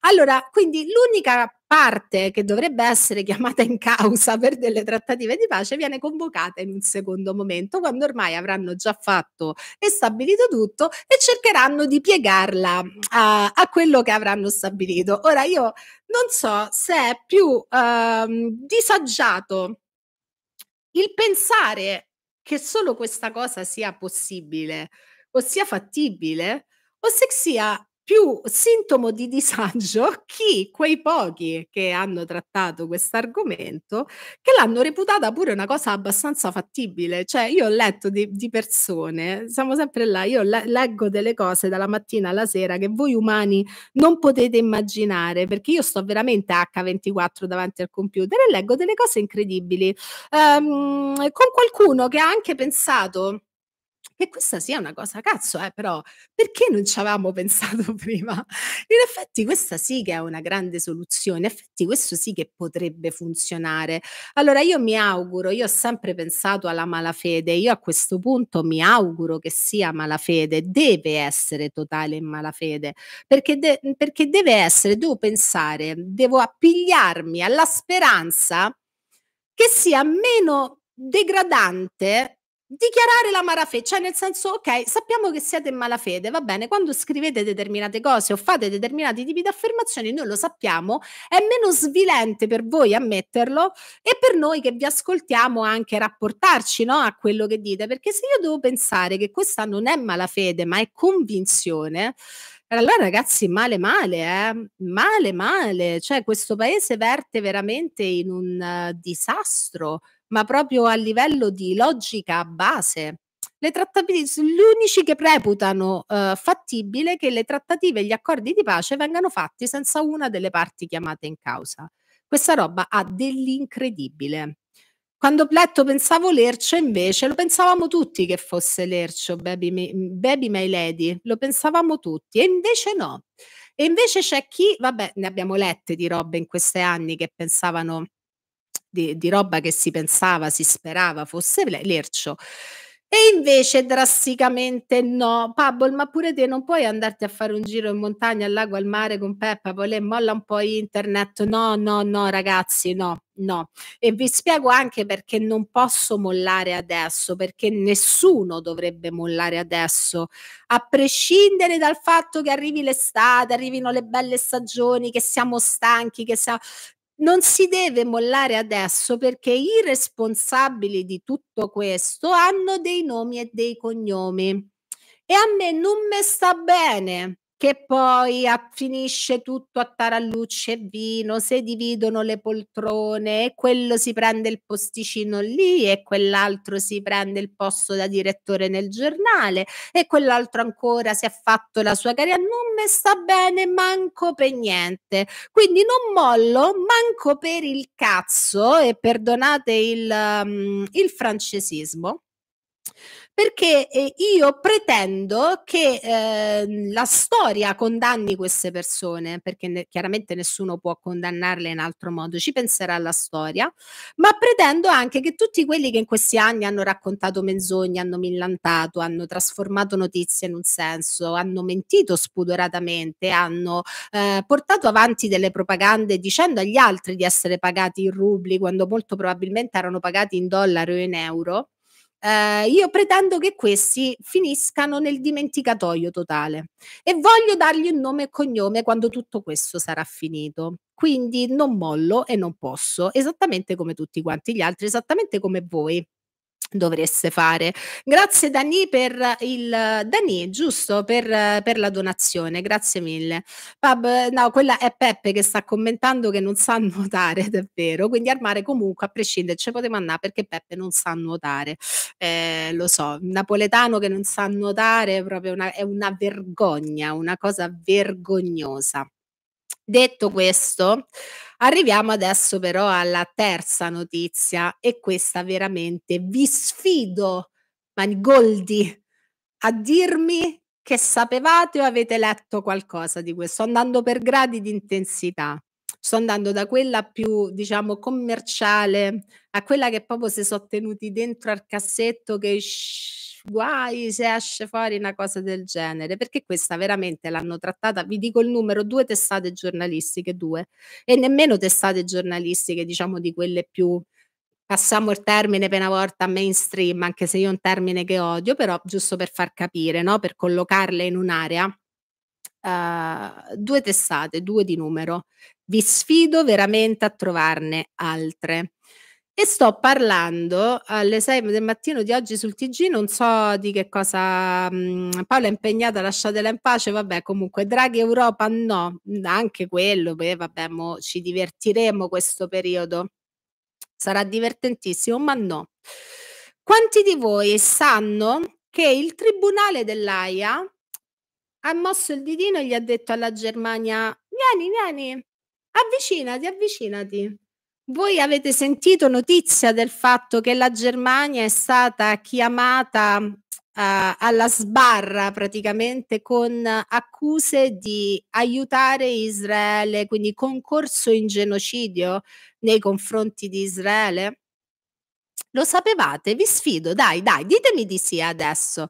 [SPEAKER 1] Allora, quindi l'unica parte che dovrebbe essere chiamata in causa per delle trattative di pace viene convocata in un secondo momento, quando ormai avranno già fatto e stabilito tutto e cercheranno di piegarla a, a quello che avranno stabilito. Ora io non so se è più ehm, disagiato il pensare che solo questa cosa sia possibile o sia fattibile o se sia più sintomo di disagio chi quei pochi che hanno trattato questo argomento che l'hanno reputata pure una cosa abbastanza fattibile. Cioè, io ho letto di, di persone, siamo sempre là, io le- leggo delle cose dalla mattina alla sera che voi umani non potete immaginare, perché io sto veramente H24 davanti al computer e leggo delle cose incredibili. Ehm, con qualcuno che ha anche pensato che questa sia una cosa, cazzo, eh, però perché non ci avevamo pensato prima? In effetti questa sì che è una grande soluzione, in effetti questo sì che potrebbe funzionare. Allora io mi auguro, io ho sempre pensato alla malafede, io a questo punto mi auguro che sia malafede, deve essere totale in malafede, perché, de- perché deve essere, devo pensare, devo appigliarmi alla speranza che sia meno degradante dichiarare la malafede, cioè nel senso, ok, sappiamo che siete in malafede, va bene, quando scrivete determinate cose o fate determinati tipi di affermazioni, noi lo sappiamo, è meno svilente per voi ammetterlo e per noi che vi ascoltiamo anche rapportarci no, a quello che dite, perché se io devo pensare che questa non è malafede, ma è convinzione, allora ragazzi, male male, eh? male male, cioè questo paese verte veramente in un uh, disastro ma proprio a livello di logica base. Le trattative sono gli unici che reputano eh, fattibile che le trattative e gli accordi di pace vengano fatti senza una delle parti chiamate in causa. Questa roba ha dell'incredibile. Quando Pletto pensavo Lercio, invece, lo pensavamo tutti che fosse Lercio, Baby, baby My Lady, lo pensavamo tutti, e invece no. E invece c'è chi, vabbè, ne abbiamo lette di robe in questi anni che pensavano di, di roba che si pensava, si sperava fosse l'ercio. E invece drasticamente no, Pablo, ma pure te non puoi andarti a fare un giro in montagna, al lago, al mare con Peppa, poi molla un po' internet. No, no, no, ragazzi, no, no. E vi spiego anche perché non posso mollare adesso, perché nessuno dovrebbe mollare adesso, a prescindere dal fatto che arrivi l'estate, arrivino le belle stagioni, che siamo stanchi, che siamo non si deve mollare adesso perché i responsabili di tutto questo hanno dei nomi e dei cognomi. E a me non mi sta bene che poi a, finisce tutto a tarallucce e vino, se dividono le poltrone e quello si prende il posticino lì e quell'altro si prende il posto da direttore nel giornale e quell'altro ancora si è fatto la sua carriera, non mi sta bene manco per niente. Quindi non mollo manco per il cazzo e perdonate il, um, il francesismo perché eh, io pretendo che eh, la storia condanni queste persone, perché ne- chiaramente nessuno può condannarle in altro modo, ci penserà la storia, ma pretendo anche che tutti quelli che in questi anni hanno raccontato menzogne, hanno millantato, hanno trasformato notizie in un senso, hanno mentito spudoratamente, hanno eh, portato avanti delle propagande dicendo agli altri di essere pagati in rubli quando molto probabilmente erano pagati in dollari o in euro eh, io pretendo che questi finiscano nel dimenticatoio totale e voglio dargli un nome e cognome quando tutto questo sarà finito. Quindi non mollo e non posso, esattamente come tutti quanti gli altri, esattamente come voi dovreste fare. Grazie Dani per il Dani, giusto per, per, la donazione, grazie mille. Pab, no, quella è Peppe che sta commentando che non sa nuotare, davvero. Quindi armare comunque a prescindere, ci poteva andare perché Peppe non sa nuotare. Eh, lo so, napoletano che non sa nuotare è proprio una, è una vergogna, una cosa vergognosa. Detto questo, arriviamo adesso però alla terza notizia e questa veramente vi sfido, Mangoldi, a dirmi che sapevate o avete letto qualcosa di questo, andando per gradi di intensità sto andando da quella più, diciamo, commerciale a quella che proprio si sono tenuti dentro al cassetto che shh, guai se esce fuori una cosa del genere, perché questa veramente l'hanno trattata, vi dico il numero, due testate giornalistiche, due, e nemmeno testate giornalistiche, diciamo, di quelle più passiamo il termine per una volta mainstream, anche se io è un termine che odio, però giusto per far capire, no? per collocarle in un'area. Uh, due testate, due di numero, vi sfido veramente a trovarne altre. E sto parlando alle 6 del mattino di oggi sul TG, non so di che cosa mh, mhmm, Paola è impegnata, lasciatela in pace, vabbè comunque Draghi Europa no, anche quello, beh, vabbè mo ci divertiremo questo periodo, sarà divertentissimo, ma no. Quanti di voi sanno che il Tribunale dell'AIA ha mosso il didino e gli ha detto alla Germania, vieni, vieni, Avvicinati, avvicinati. Voi avete sentito notizia del fatto che la Germania è stata chiamata uh, alla sbarra praticamente con accuse di aiutare Israele, quindi concorso in genocidio nei confronti di Israele? Lo sapevate? Vi sfido, dai, dai, ditemi di sì adesso.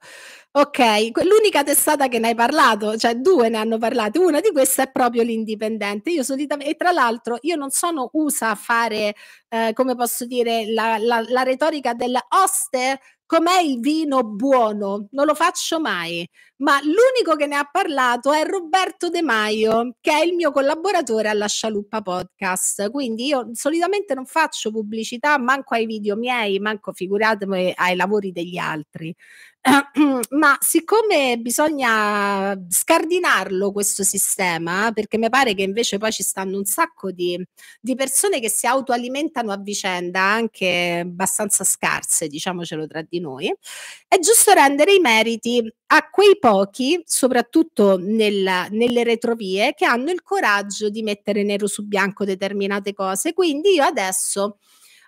[SPEAKER 1] Ok, l'unica testata che ne hai parlato, cioè due ne hanno parlato, una di queste è proprio l'indipendente. Io solitamente, e tra l'altro, io non sono usa a fare, eh, come posso dire, la, la, la retorica dell'oste com'è il vino buono, non lo faccio mai, ma l'unico che ne ha parlato è Roberto De Maio, che è il mio collaboratore alla Scialuppa Podcast. Quindi io solitamente non faccio pubblicità, manco ai video miei, manco figuratevi ai lavori degli altri. ma siccome bisogna scardinarlo questo sistema, perché mi pare che invece poi ci stanno un sacco di, di persone che si autoalimentano a vicenda, anche abbastanza scarse, diciamocelo tra di noi, è giusto rendere i meriti a quei pochi, soprattutto nel, nelle retrovie, che hanno il coraggio di mettere nero su bianco determinate cose. Quindi io adesso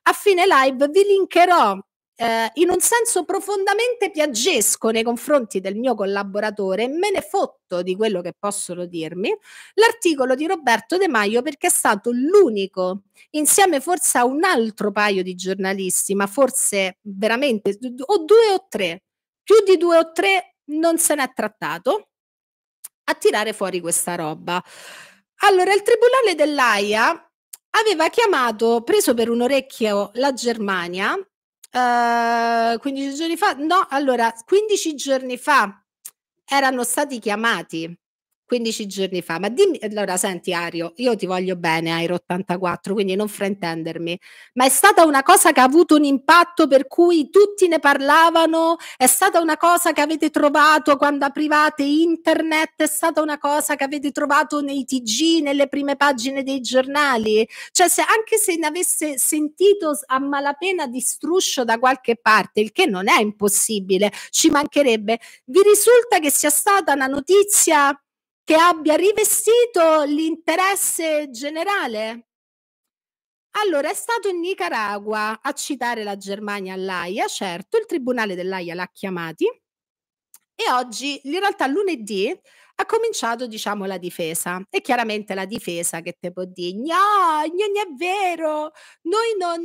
[SPEAKER 1] a fine live vi linkerò eh, in un senso profondamente piaggesco nei confronti del mio collaboratore, me ne fotto di quello che possono dirmi, l'articolo di Roberto De Maio perché è stato l'unico, insieme forse a un altro paio di giornalisti, ma forse veramente o due o tre, più di due o tre non se n'è trattato, a tirare fuori questa roba. Allora, il Tribunale dell'AIA aveva chiamato, preso per un orecchio la Germania Ehm, uh, 15 giorni fa? No, allora, 15 giorni fa erano stati chiamati 15 giorni fa. Ma dimmi, allora senti Ario, io ti voglio bene, Airo 84, quindi non fraintendermi, ma è stata una cosa che ha avuto un impatto per cui tutti ne parlavano? È stata una cosa che avete trovato quando aprivate internet? È stata una cosa che avete trovato nei TG, nelle prime pagine dei giornali? Cioè, se, anche se ne avesse sentito a malapena di struscio da qualche parte, il che non è impossibile, ci mancherebbe, vi risulta che sia stata una notizia che abbia rivestito l'interesse generale? Allora, è stato in Nicaragua a citare la Germania all'AIA, certo, il Tribunale dell'AIA l'ha chiamati e oggi, in realtà lunedì, ha cominciato diciamo la difesa e chiaramente la difesa che te può dire no, non è vero, noi non,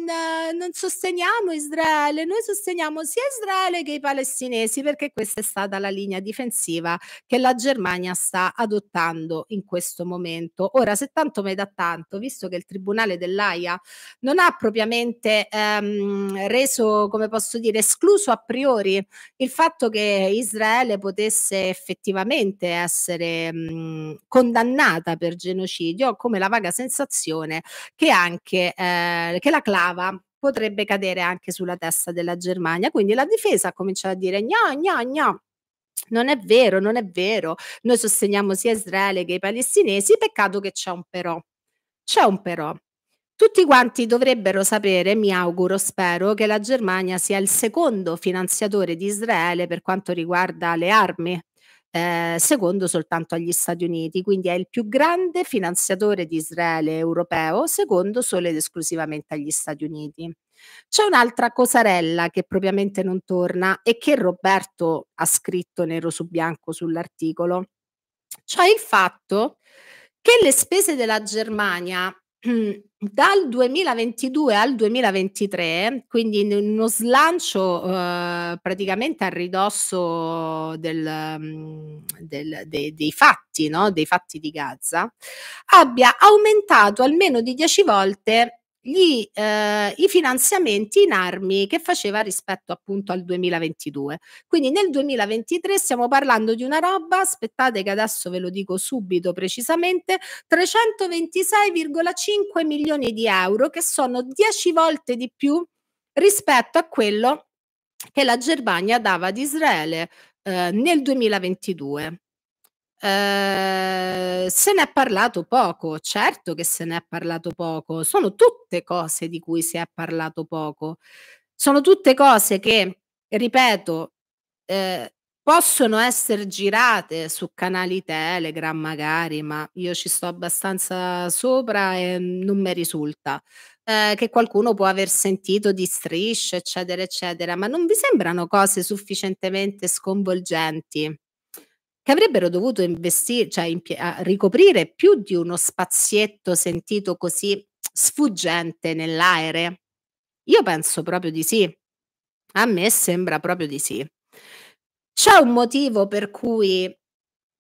[SPEAKER 1] non sosteniamo Israele, noi sosteniamo sia Israele che i palestinesi perché questa è stata la linea difensiva che la Germania sta adottando in questo momento. Ora se tanto mi dà tanto, visto che il Tribunale dell'AIA non ha propriamente ehm, reso, come posso dire, escluso a priori il fatto che Israele potesse effettivamente essere essere mh, mhmm, condannata per genocidio, ho come la vaga sensazione che anche eh, che la clava potrebbe cadere anche sulla testa della Germania. Quindi la difesa ha cominciato a dire no, no, no. Non è vero, non è vero. Noi sosteniamo sia Israele che i palestinesi, peccato che c'è un però. C'è un però. Tutti quanti dovrebbero sapere, mi auguro, spero, che la Germania sia il secondo finanziatore di Israele per quanto riguarda le armi, eh, secondo soltanto agli Stati Uniti, quindi è il più grande finanziatore di Israele europeo, secondo solo ed esclusivamente agli Stati Uniti. C'è un'altra cosarella che propriamente non torna e che Roberto ha scritto nero su bianco sull'articolo, cioè il fatto che le spese della Germania dal 2022 al 2023, quindi in uno slancio eh, praticamente a ridosso del, mm, del, dei, dei, fatti, no? dei fatti di Gaza, abbia aumentato almeno di 10 volte gli, eh, i finanziamenti in armi che faceva rispetto appunto al 2022. Quindi nel 2023 stiamo parlando di una roba, aspettate che adesso ve lo dico subito precisamente, 326,5 milioni di euro che sono 10 volte di più rispetto a quello che la Germania dava ad Israele eh, nel 2022. Ehm, se ne è parlato poco, certo che se ne è parlato poco, sono tutte cose di cui si è parlato poco, sono tutte cose che, ripeto, eh, possono essere girate su canali Telegram magari, ma io ci sto abbastanza sopra e non mi risulta. Eh, che qualcuno può aver sentito di strisce, eccetera, eccetera, ma non vi sembrano cose sufficientemente sconvolgenti? che avrebbero dovuto investire, cioè impie- ricoprire più di uno spazietto sentito così sfuggente nell'aereo? Io penso proprio di sì. A me sembra proprio di sì. C'è un motivo per cui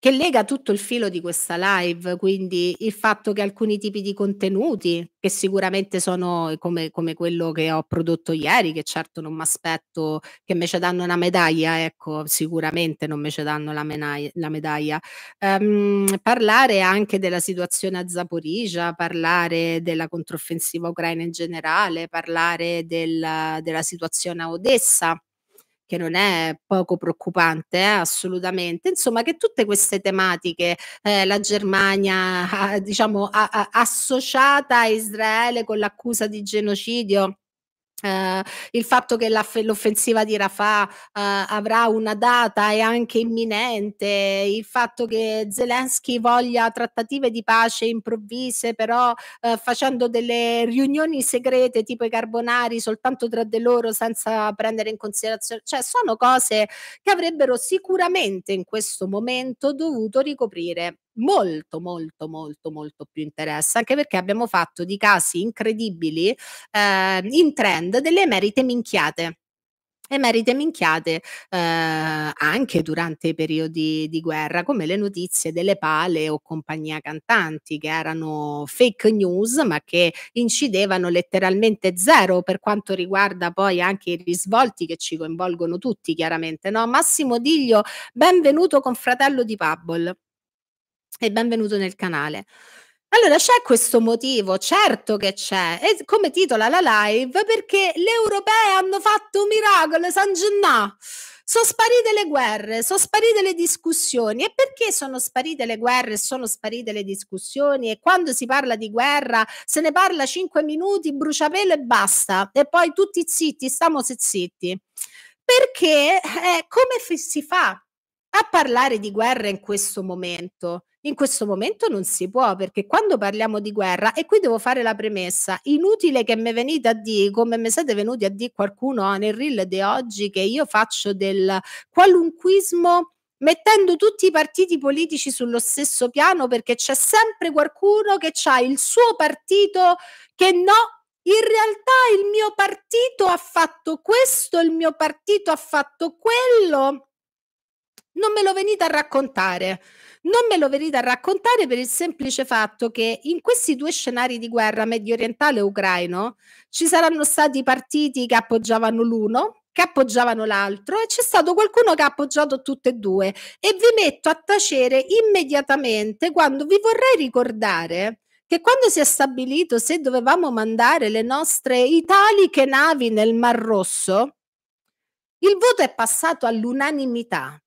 [SPEAKER 1] che lega tutto il filo di questa live, quindi il fatto che alcuni tipi di contenuti, che sicuramente sono come, come quello che ho prodotto ieri, che certo non mi aspetto che me ci danno una medaglia, ecco, sicuramente non me ci danno la, menaglia, la medaglia. Um, parlare anche della situazione a Zaporizia, parlare della controffensiva ucraina in generale, parlare del, della situazione a Odessa che non è poco preoccupante, eh, assolutamente. Insomma, che tutte queste tematiche, eh, la Germania, diciamo, a, a, associata a Israele con l'accusa di genocidio, Uh, il fatto che l'offensiva di Rafah uh, avrà una data e anche imminente, il fatto che Zelensky voglia trattative di pace improvvise, però uh, facendo delle riunioni segrete tipo i carbonari soltanto tra di loro senza prendere in considerazione, cioè sono cose che avrebbero sicuramente in questo momento dovuto ricoprire molto molto molto molto più interessa anche perché abbiamo fatto di casi incredibili eh, in trend delle emerite minchiate emerite minchiate eh, anche durante i periodi di guerra, come le notizie delle pale o compagnia cantanti, che erano fake news, ma che incidevano letteralmente zero per quanto riguarda poi anche i risvolti che ci coinvolgono tutti, chiaramente. No? Massimo Diglio, benvenuto con fratello di Pubble e benvenuto nel canale. Allora c'è questo motivo, certo che c'è, e come titola la live perché le europee hanno fatto un miracolo, San Gennà. Sono sparite le guerre, sono sparite le discussioni. E perché sono sparite le guerre, e sono sparite le discussioni? E quando si parla di guerra se ne parla cinque minuti, bruciapelo e basta. E poi tutti zitti, stiamo se zitti. Perché eh, come f- si fa a parlare di guerra in questo momento? In questo momento non si può perché quando parliamo di guerra, e qui devo fare la premessa, inutile che mi venite a dire, come mi siete venuti a dire qualcuno ah, nel reel di oggi, che io faccio del qualunquismo mettendo tutti i partiti politici sullo stesso piano perché c'è sempre qualcuno che ha il suo partito che no in realtà il mio partito ha fatto questo, il mio partito ha fatto quello. Non me lo venite a raccontare. Non me lo venite a raccontare per il semplice fatto che in questi due scenari di guerra medio orientale e ucraino ci saranno stati partiti che appoggiavano l'uno, che appoggiavano l'altro e c'è stato qualcuno che ha appoggiato tutte e due e vi metto a tacere immediatamente quando vi vorrei ricordare che quando si è stabilito se dovevamo mandare le nostre italiche navi nel Mar Rosso, il voto è passato all'unanimità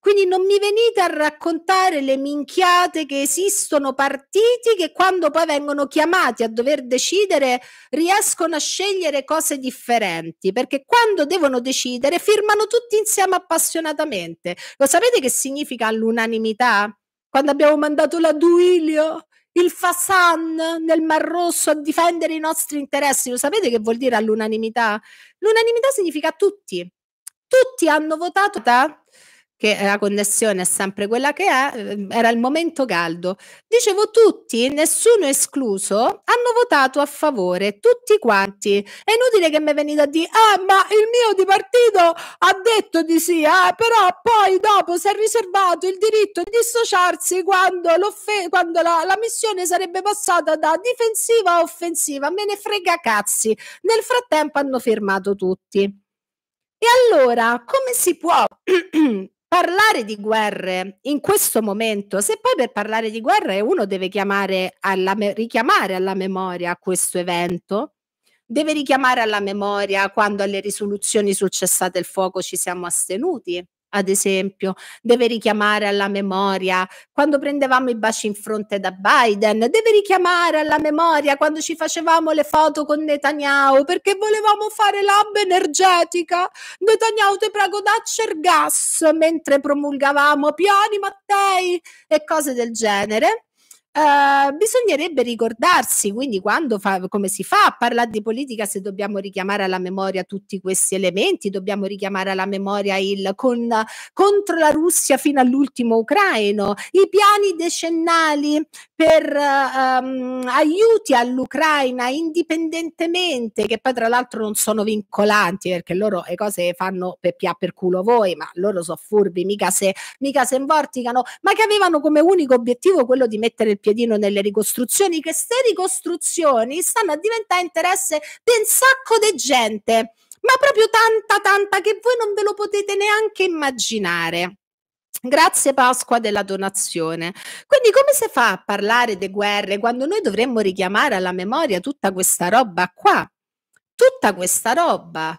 [SPEAKER 1] quindi non mi venite a raccontare le minchiate che esistono partiti che quando poi vengono chiamati a dover decidere riescono a scegliere cose differenti, perché quando devono decidere firmano tutti insieme appassionatamente. Lo sapete che significa l'unanimità? Quando abbiamo mandato la Duilio, il Fasan nel Mar Rosso a difendere i nostri interessi, lo sapete che vuol dire all'unanimità? L'unanimità significa tutti. Tutti hanno votato che la connessione è sempre quella che è, ehm, era il momento caldo. Dicevo tutti, nessuno escluso, hanno votato a favore, tutti quanti. È inutile che mi venite a dire, ah ma il mio di partito ha detto di sì, eh, però poi dopo si è riservato il diritto di dissociarsi quando, quando la, la missione sarebbe passata da difensiva a offensiva, me ne frega cazzi. Nel frattempo hanno firmato tutti. E allora, come si può parlare di guerre in questo momento, se poi per parlare di guerre uno deve alla me- richiamare alla memoria questo evento, deve richiamare alla memoria quando alle risoluzioni sul cessate il fuoco ci siamo astenuti, ad esempio, deve richiamare alla memoria quando prendevamo i baci in fronte da Biden, deve richiamare alla memoria quando ci facevamo le foto con Netanyahu perché volevamo fare l'hub energetica. Netanyahu, te prego, dacci gas mentre promulgavamo piani Mattei e cose del genere. Eh, bisognerebbe ricordarsi quindi quando fa, come si fa a parlare di politica se dobbiamo richiamare alla memoria tutti questi elementi, dobbiamo richiamare alla memoria il con, contro la Russia fino all'ultimo ucraino, i piani decennali per ehm, aiuti all'Ucraina indipendentemente, che poi tra l'altro non sono vincolanti perché loro le cose fanno per pia per culo voi, ma loro sono furbi, mica se, mica se invorticano, ma che avevano come unico obiettivo quello di mettere il piede Piedino nelle ricostruzioni, che ste ricostruzioni stanno a diventare interesse di un sacco di gente, ma proprio tanta, tanta che voi non ve lo potete neanche immaginare. Grazie Pasqua della donazione. Quindi come si fa a parlare di guerre quando noi dovremmo richiamare alla memoria tutta questa roba qua? Tutta questa roba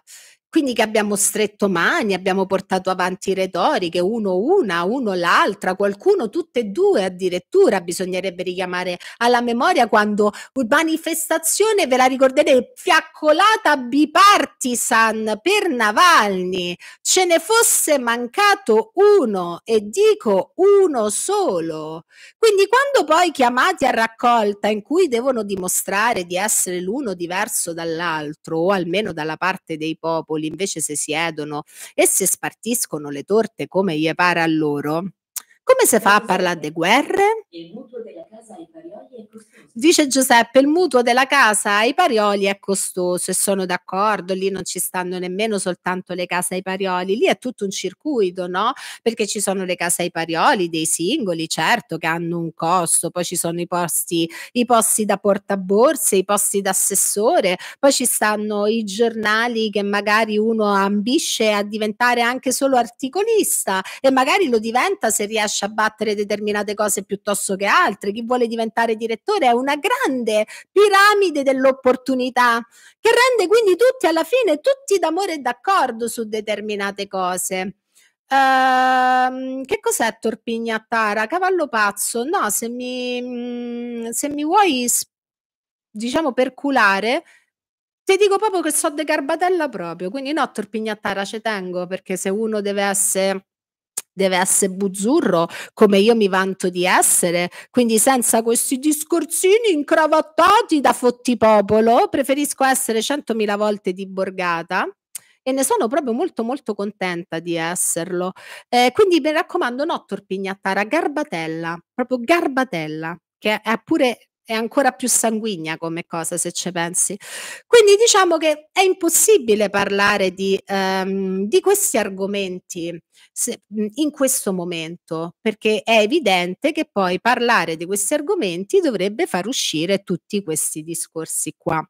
[SPEAKER 1] quindi che abbiamo stretto mani, abbiamo portato avanti retoriche, uno una, uno l'altra, qualcuno tutte e due addirittura bisognerebbe richiamare alla memoria quando manifestazione, ve la ricorderete, fiaccolata bipartisan per Navalny, ce ne fosse mancato uno e dico uno solo. Quindi quando poi chiamati a raccolta in cui devono dimostrare di essere l'uno diverso dall'altro o almeno dalla parte dei popoli, tavoli invece se siedono e se spartiscono le torte come gli pare a loro, come si fa a parlare di guerre? Dice Giuseppe, il mutuo della casa ai parioli è costoso e sono d'accordo, lì non ci stanno nemmeno soltanto le case ai parioli, lì è tutto un circuito, no? Perché ci sono le case ai parioli dei singoli, certo che hanno un costo, poi ci sono i posti, i posti da portaborse, i posti d'assessore, poi ci stanno i giornali che magari uno ambisce a diventare anche solo articolista e magari lo diventa se riesce lascia battere determinate cose piuttosto che altre, chi vuole diventare direttore è una grande piramide dell'opportunità che rende quindi tutti alla fine tutti d'amore e d'accordo su determinate cose. Uh, che cos'è Torpignattara? Cavallo pazzo? No, se mi, mm, se mi vuoi, diciamo, perculare, ti dico proprio che so de Garbatella proprio. Quindi no, Torpignattara ci tengo, perché se uno deve essere deve essere buzzurro come io mi vanto di essere, quindi senza questi discorsini incravattati da fottipopolo, preferisco essere centomila volte di borgata e ne sono proprio molto molto contenta di esserlo. Eh, quindi mi raccomando, no torpignattara, garbatella, proprio garbatella, che è pure è ancora più sanguigna come cosa se ci pensi. Quindi diciamo che è impossibile parlare di, um, di questi argomenti se, mhmm, in questo momento, perché è evidente che poi parlare di questi argomenti dovrebbe far uscire tutti questi discorsi qua.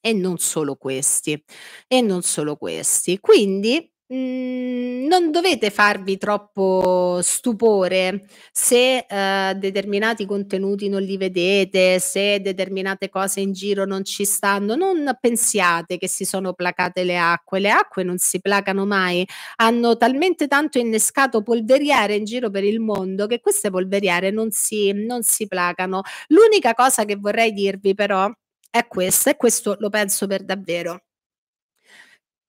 [SPEAKER 1] E non solo questi, e non solo questi. Quindi Mm, non dovete farvi troppo stupore se eh, determinati contenuti non li vedete, se determinate cose in giro non ci stanno, non pensiate che si sono placate le acque, le acque non si placano mai, hanno talmente tanto innescato polveriere in giro per il mondo che queste polveriere non si, non si placano. L'unica cosa che vorrei dirvi però è questa e questo lo penso per davvero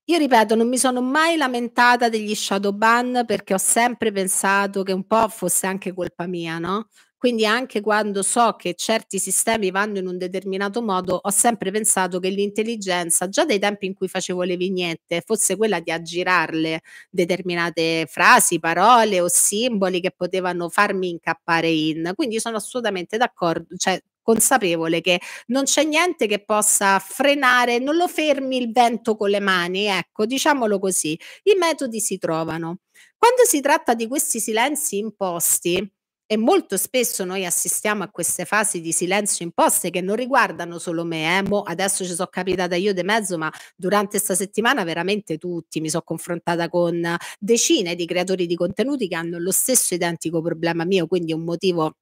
[SPEAKER 1] io ripeto, non mi sono mai lamentata degli shadow ban perché ho sempre pensato che un po' fosse anche colpa mia, no? Quindi anche quando so che certi sistemi vanno in un determinato modo, ho sempre pensato che l'intelligenza, già dai tempi in cui facevo le vignette, fosse quella di aggirarle determinate frasi, parole o simboli che potevano farmi incappare in. Quindi sono assolutamente d'accordo, cioè consapevole che non c'è niente che possa frenare, non lo fermi il vento con le mani, ecco, diciamolo così. I metodi si trovano. Quando si tratta di questi silenzi imposti, e molto spesso noi assistiamo a queste fasi di silenzio imposte che non riguardano solo me, eh? Mo adesso ci sono capitata io di mezzo, ma durante questa settimana veramente tutti mi sono confrontata con decine di creatori di contenuti che hanno lo stesso identico problema mio, quindi un motivo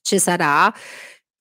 [SPEAKER 1] ci sarà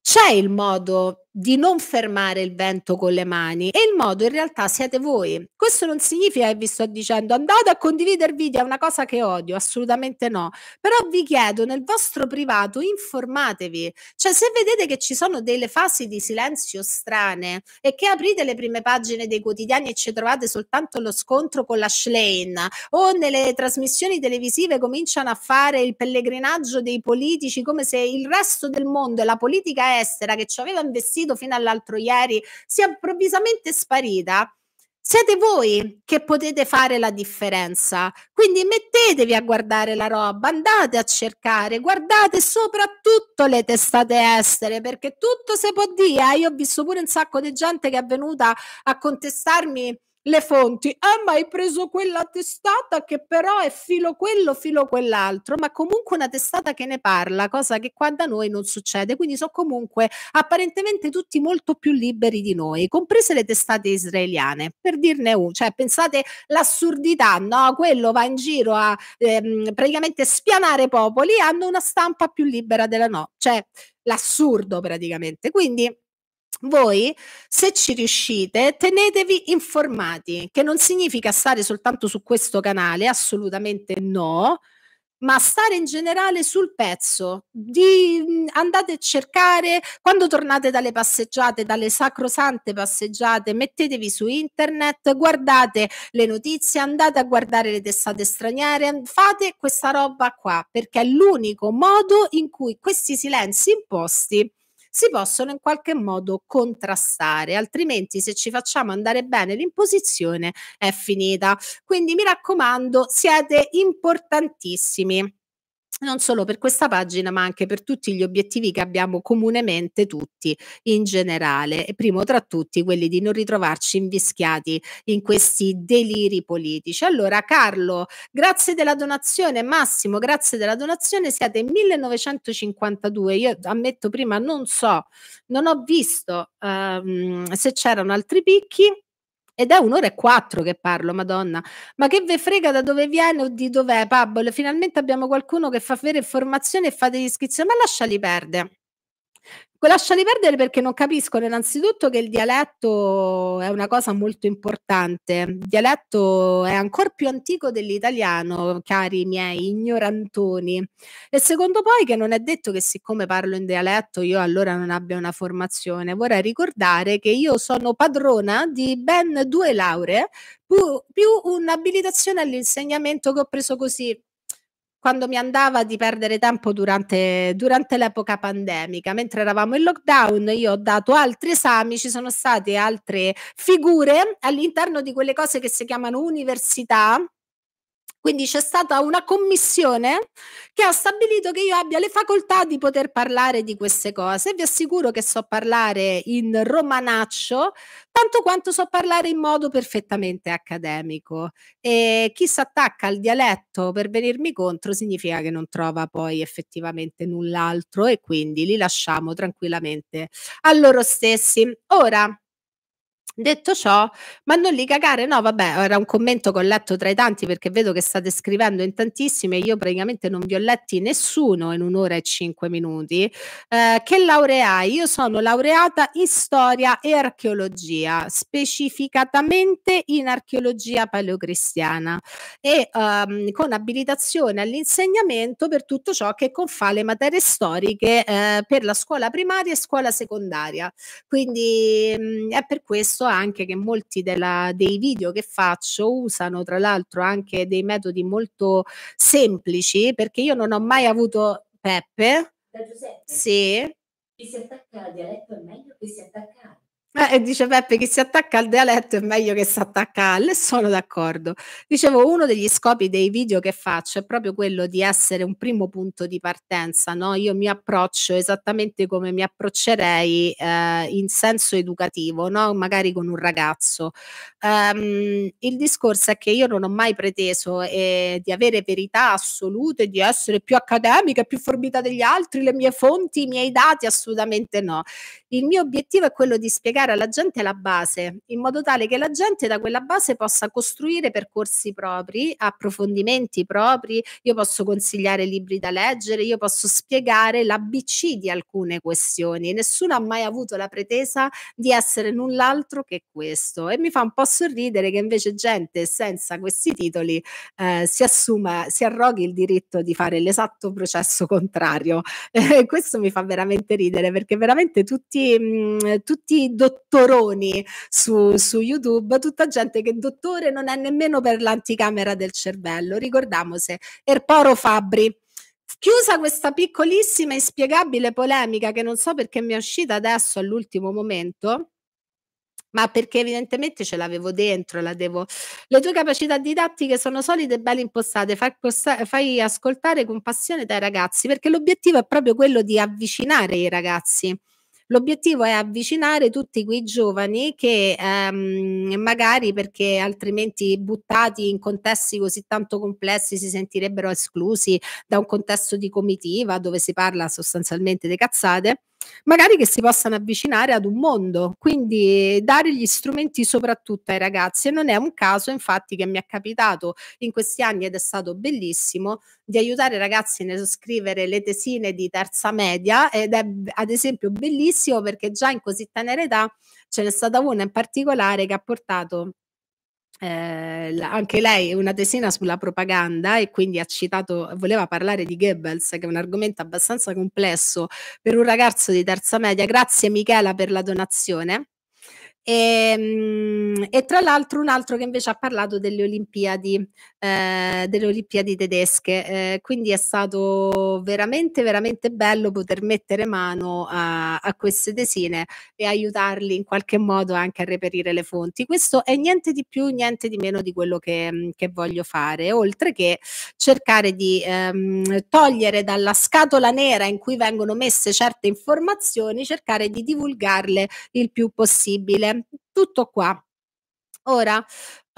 [SPEAKER 1] c'è il modo di non fermare il vento con le mani e il modo in realtà siete voi. Questo non significa che vi sto dicendo andate a condividere video, è una cosa che odio, assolutamente no, però vi chiedo nel vostro privato informatevi, cioè se vedete che ci sono delle fasi di silenzio strane e che aprite le prime pagine dei quotidiani e ci trovate soltanto lo scontro con la Schlein o nelle trasmissioni televisive cominciano a fare il pellegrinaggio dei politici come se il resto del mondo e la politica estera che ci aveva investito sentito fino all'altro ieri sia improvvisamente sparita, siete voi che potete fare la differenza. Quindi mettetevi a guardare la roba, andate a cercare, guardate soprattutto le testate estere, perché tutto si può dire. Eh, io ho visto pure un sacco di gente che è venuta a contestarmi le fonti. Ah, ma hai preso quella testata che però è filo quello, filo quell'altro, ma comunque una testata che ne parla, cosa che qua da noi non succede. Quindi sono comunque apparentemente tutti molto più liberi di noi, comprese le testate israeliane. Per dirne un, cioè pensate l'assurdità, no? Quello va in giro a ehm, praticamente spianare popoli, hanno una stampa più libera della no, cioè l'assurdo praticamente. Quindi voi, se ci riuscite, tenetevi informati, che non significa stare soltanto su questo canale, assolutamente no, ma stare in generale sul pezzo, di, andate a cercare, quando tornate dalle passeggiate, dalle sacrosante passeggiate, mettetevi su internet, guardate le notizie, andate a guardare le testate straniere, fate questa roba qua, perché è l'unico modo in cui questi silenzi imposti si possono in qualche modo contrastare, altrimenti se ci facciamo andare bene l'imposizione è finita. Quindi mi raccomando, siete importantissimi non solo per questa pagina, ma anche per tutti gli obiettivi che abbiamo comunemente tutti in generale, e primo tra tutti quelli di non ritrovarci invischiati in questi deliri politici. Allora, Carlo, grazie della donazione, Massimo, grazie della donazione, siete 1952. Io ammetto prima non so, non ho visto ehm, se c'erano altri picchi. Ed è un'ora e quattro che parlo, madonna. Ma che ve frega da dove viene o di dov'è, Pablo? Finalmente abbiamo qualcuno che fa vera informazione e fate gli schizzi, ma lasciali perdere. Ecco, lasciali perdere perché non capiscono innanzitutto che il dialetto è una cosa molto importante. Il dialetto è ancora più antico dell'italiano, cari miei ignorantoni. E secondo poi che non è detto che siccome parlo in dialetto io allora non abbia una formazione. Vorrei ricordare che io sono padrona di ben due lauree più, più un'abilitazione all'insegnamento che ho preso così quando mi andava di perdere tempo durante, durante, l'epoca pandemica. Mentre eravamo in lockdown, io ho dato altri esami, ci sono state altre figure all'interno di quelle cose che si chiamano università quindi c'è stata una commissione che ha stabilito che io abbia le facoltà di poter parlare di queste cose. Vi assicuro che so parlare in romanaccio tanto quanto so parlare in modo perfettamente accademico. E chi si attacca al dialetto per venirmi contro significa che non trova poi effettivamente null'altro e quindi li lasciamo tranquillamente a loro stessi. Ora, Detto ciò, ma non li cagare, no, vabbè, era un commento che ho letto tra i tanti perché vedo che state scrivendo in tantissime, io praticamente non vi ho letti nessuno in un'ora e cinque minuti. Eh, che laureai? Io sono laureata in storia e archeologia, specificatamente in archeologia paleocristiana e ehm, con abilitazione all'insegnamento per tutto ciò che confà le materie storiche eh, per la scuola primaria e scuola secondaria. Quindi mh, mm, è per questo anche che molti della, dei video che faccio usano tra l'altro anche dei metodi molto semplici perché io non ho mai avuto Peppe. Da Giuseppe? Sì. Chi si attacca al dialetto è meglio che si attacca eh, e dice Peppe, chi si attacca al dialetto è meglio che si attacca al, sono d'accordo. Dicevo, uno degli scopi dei video che faccio è proprio quello di essere un primo punto di partenza, no? Io mi approccio esattamente come mi approccerei eh, in senso educativo, no? Magari con un ragazzo. Um, il discorso è che io non ho mai preteso eh, di avere verità assolute, di essere più accademica, più formita degli altri, le mie fonti, i miei dati, assolutamente no. Il mio obiettivo è quello di spiegare spiegare alla gente la base, in modo tale che la gente da quella base possa costruire percorsi propri, approfondimenti propri, io posso consigliare libri da leggere, io posso spiegare l'ABC di alcune questioni. Nessuno ha mai avuto la pretesa di essere null'altro che questo e mi fa un po' sorridere che invece gente senza questi titoli eh, si assuma, si arroghi il diritto di fare l'esatto processo contrario. questo mi fa veramente ridere perché veramente tutti, mh, mm, tutti do- dottoroni su, su YouTube, tutta gente che dottore non è nemmeno per l'anticamera del cervello. Ricordiamoci, Erporo Fabri. Chiusa questa piccolissima e spiegabile polemica che non so perché mi è uscita adesso all'ultimo momento, ma perché evidentemente ce l'avevo dentro, la devo... Le tue capacità didattiche sono solide e belle impostate, fai, fai ascoltare con passione dai ragazzi, perché l'obiettivo è proprio quello di avvicinare i ragazzi L'obiettivo è avvicinare tutti quei giovani che ehm, magari perché altrimenti buttati in contesti così tanto complessi si sentirebbero esclusi da un contesto di comitiva dove si parla sostanzialmente di cazzate magari che si possano avvicinare ad un mondo, quindi dare gli strumenti soprattutto ai ragazzi e non è un caso infatti che mi è capitato in questi anni ed è stato bellissimo di aiutare i ragazzi nel scrivere le tesine di terza media ed è ad esempio bellissimo perché già in così tenera età ce n'è stata una in particolare che ha portato eh, anche lei è una tesina sulla propaganda e quindi ha citato, voleva parlare di Goebbels, che è un argomento abbastanza complesso per un ragazzo di terza media. Grazie Michela per la donazione. E, ehm, e, tra l'altro un altro che invece ha parlato delle Olimpiadi, eh, delle Olimpiadi tedesche, eh, quindi è stato veramente veramente bello poter mettere mano a, a, queste tesine e aiutarli in qualche modo anche a reperire le fonti. Questo è niente di più, niente di meno di quello che, che voglio fare, oltre che cercare di ehm, togliere dalla scatola nera in cui vengono messe certe informazioni, cercare di divulgarle il più possibile tutto qua. Ora,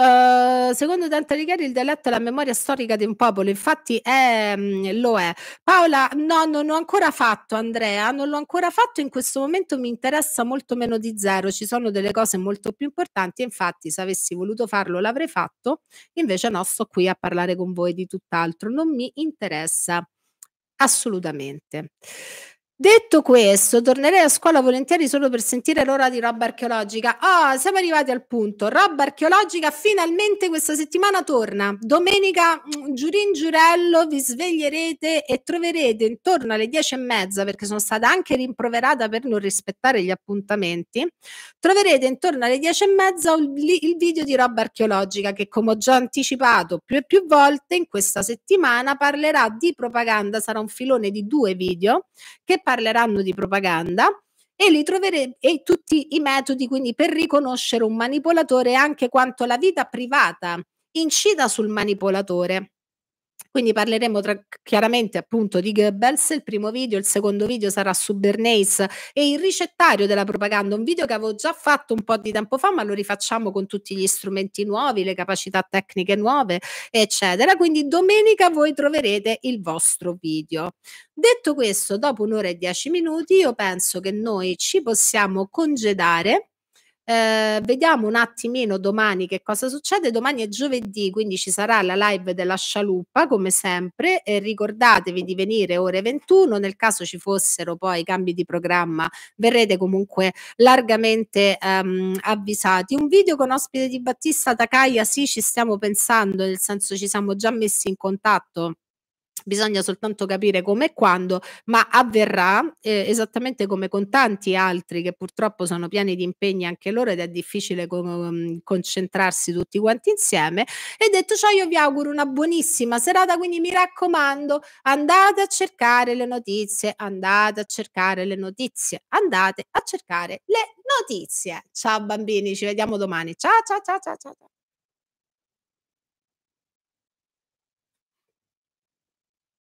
[SPEAKER 1] Uh, secondo Dante Alighieri il dialetto è la memoria storica di un popolo, infatti è, mm, lo è. Paola, no, non l'ho ancora fatto Andrea, non l'ho ancora fatto, in questo momento mi interessa molto meno di zero, ci sono delle cose molto più importanti, infatti se avessi voluto farlo l'avrei fatto, invece no, sto qui a parlare con voi di tutt'altro, non mi interessa assolutamente. Detto questo, tornerei a scuola volentieri solo per sentire l'ora di roba archeologica. Ah, oh, siamo arrivati al punto. Roba archeologica finalmente questa settimana torna. Domenica, mm, giurin giurello, vi sveglierete e troverete intorno alle dieci e mezza, perché sono stata anche rimproverata per non rispettare gli appuntamenti, troverete intorno alle dieci e mezza il video di roba archeologica che, come ho già anticipato più e più volte, in questa settimana parlerà di propaganda. Sarà un filone di due video che parlerà parleranno di propaganda e lì troverete tutti i metodi quindi per riconoscere un manipolatore e anche quanto la vita privata incida sul manipolatore. Quindi parleremo tra, chiaramente appunto di Goebbels, il primo video, il secondo video sarà su Bernays e il ricettario della propaganda, un video che avevo già fatto un po' di tempo fa, ma lo rifacciamo con tutti gli strumenti nuovi, le capacità tecniche nuove, eccetera. Quindi domenica voi troverete il vostro video. Detto questo, dopo un'ora e dieci minuti, io penso che noi ci possiamo congedare eh, vediamo un attimino domani che cosa succede. Domani è giovedì, quindi ci sarà la live della scialuppa come sempre. Eh, ricordatevi di venire ore 21. Nel caso ci fossero poi cambi di programma, verrete comunque largamente ehm, avvisati. Un video con ospite di Battista Takaya, sì, ci stiamo pensando, nel senso ci siamo già messi in contatto Bisogna soltanto capire come e quando, ma avverrà eh, esattamente come con tanti altri che purtroppo sono pieni di impegni anche loro ed è difficile con, mm, concentrarsi tutti quanti insieme. E detto ciò, io vi auguro una buonissima serata, quindi mi raccomando, andate a cercare le notizie, andate a cercare le notizie, andate a cercare le notizie. Ciao bambini, ci vediamo domani. Ciao ciao ciao ciao ciao.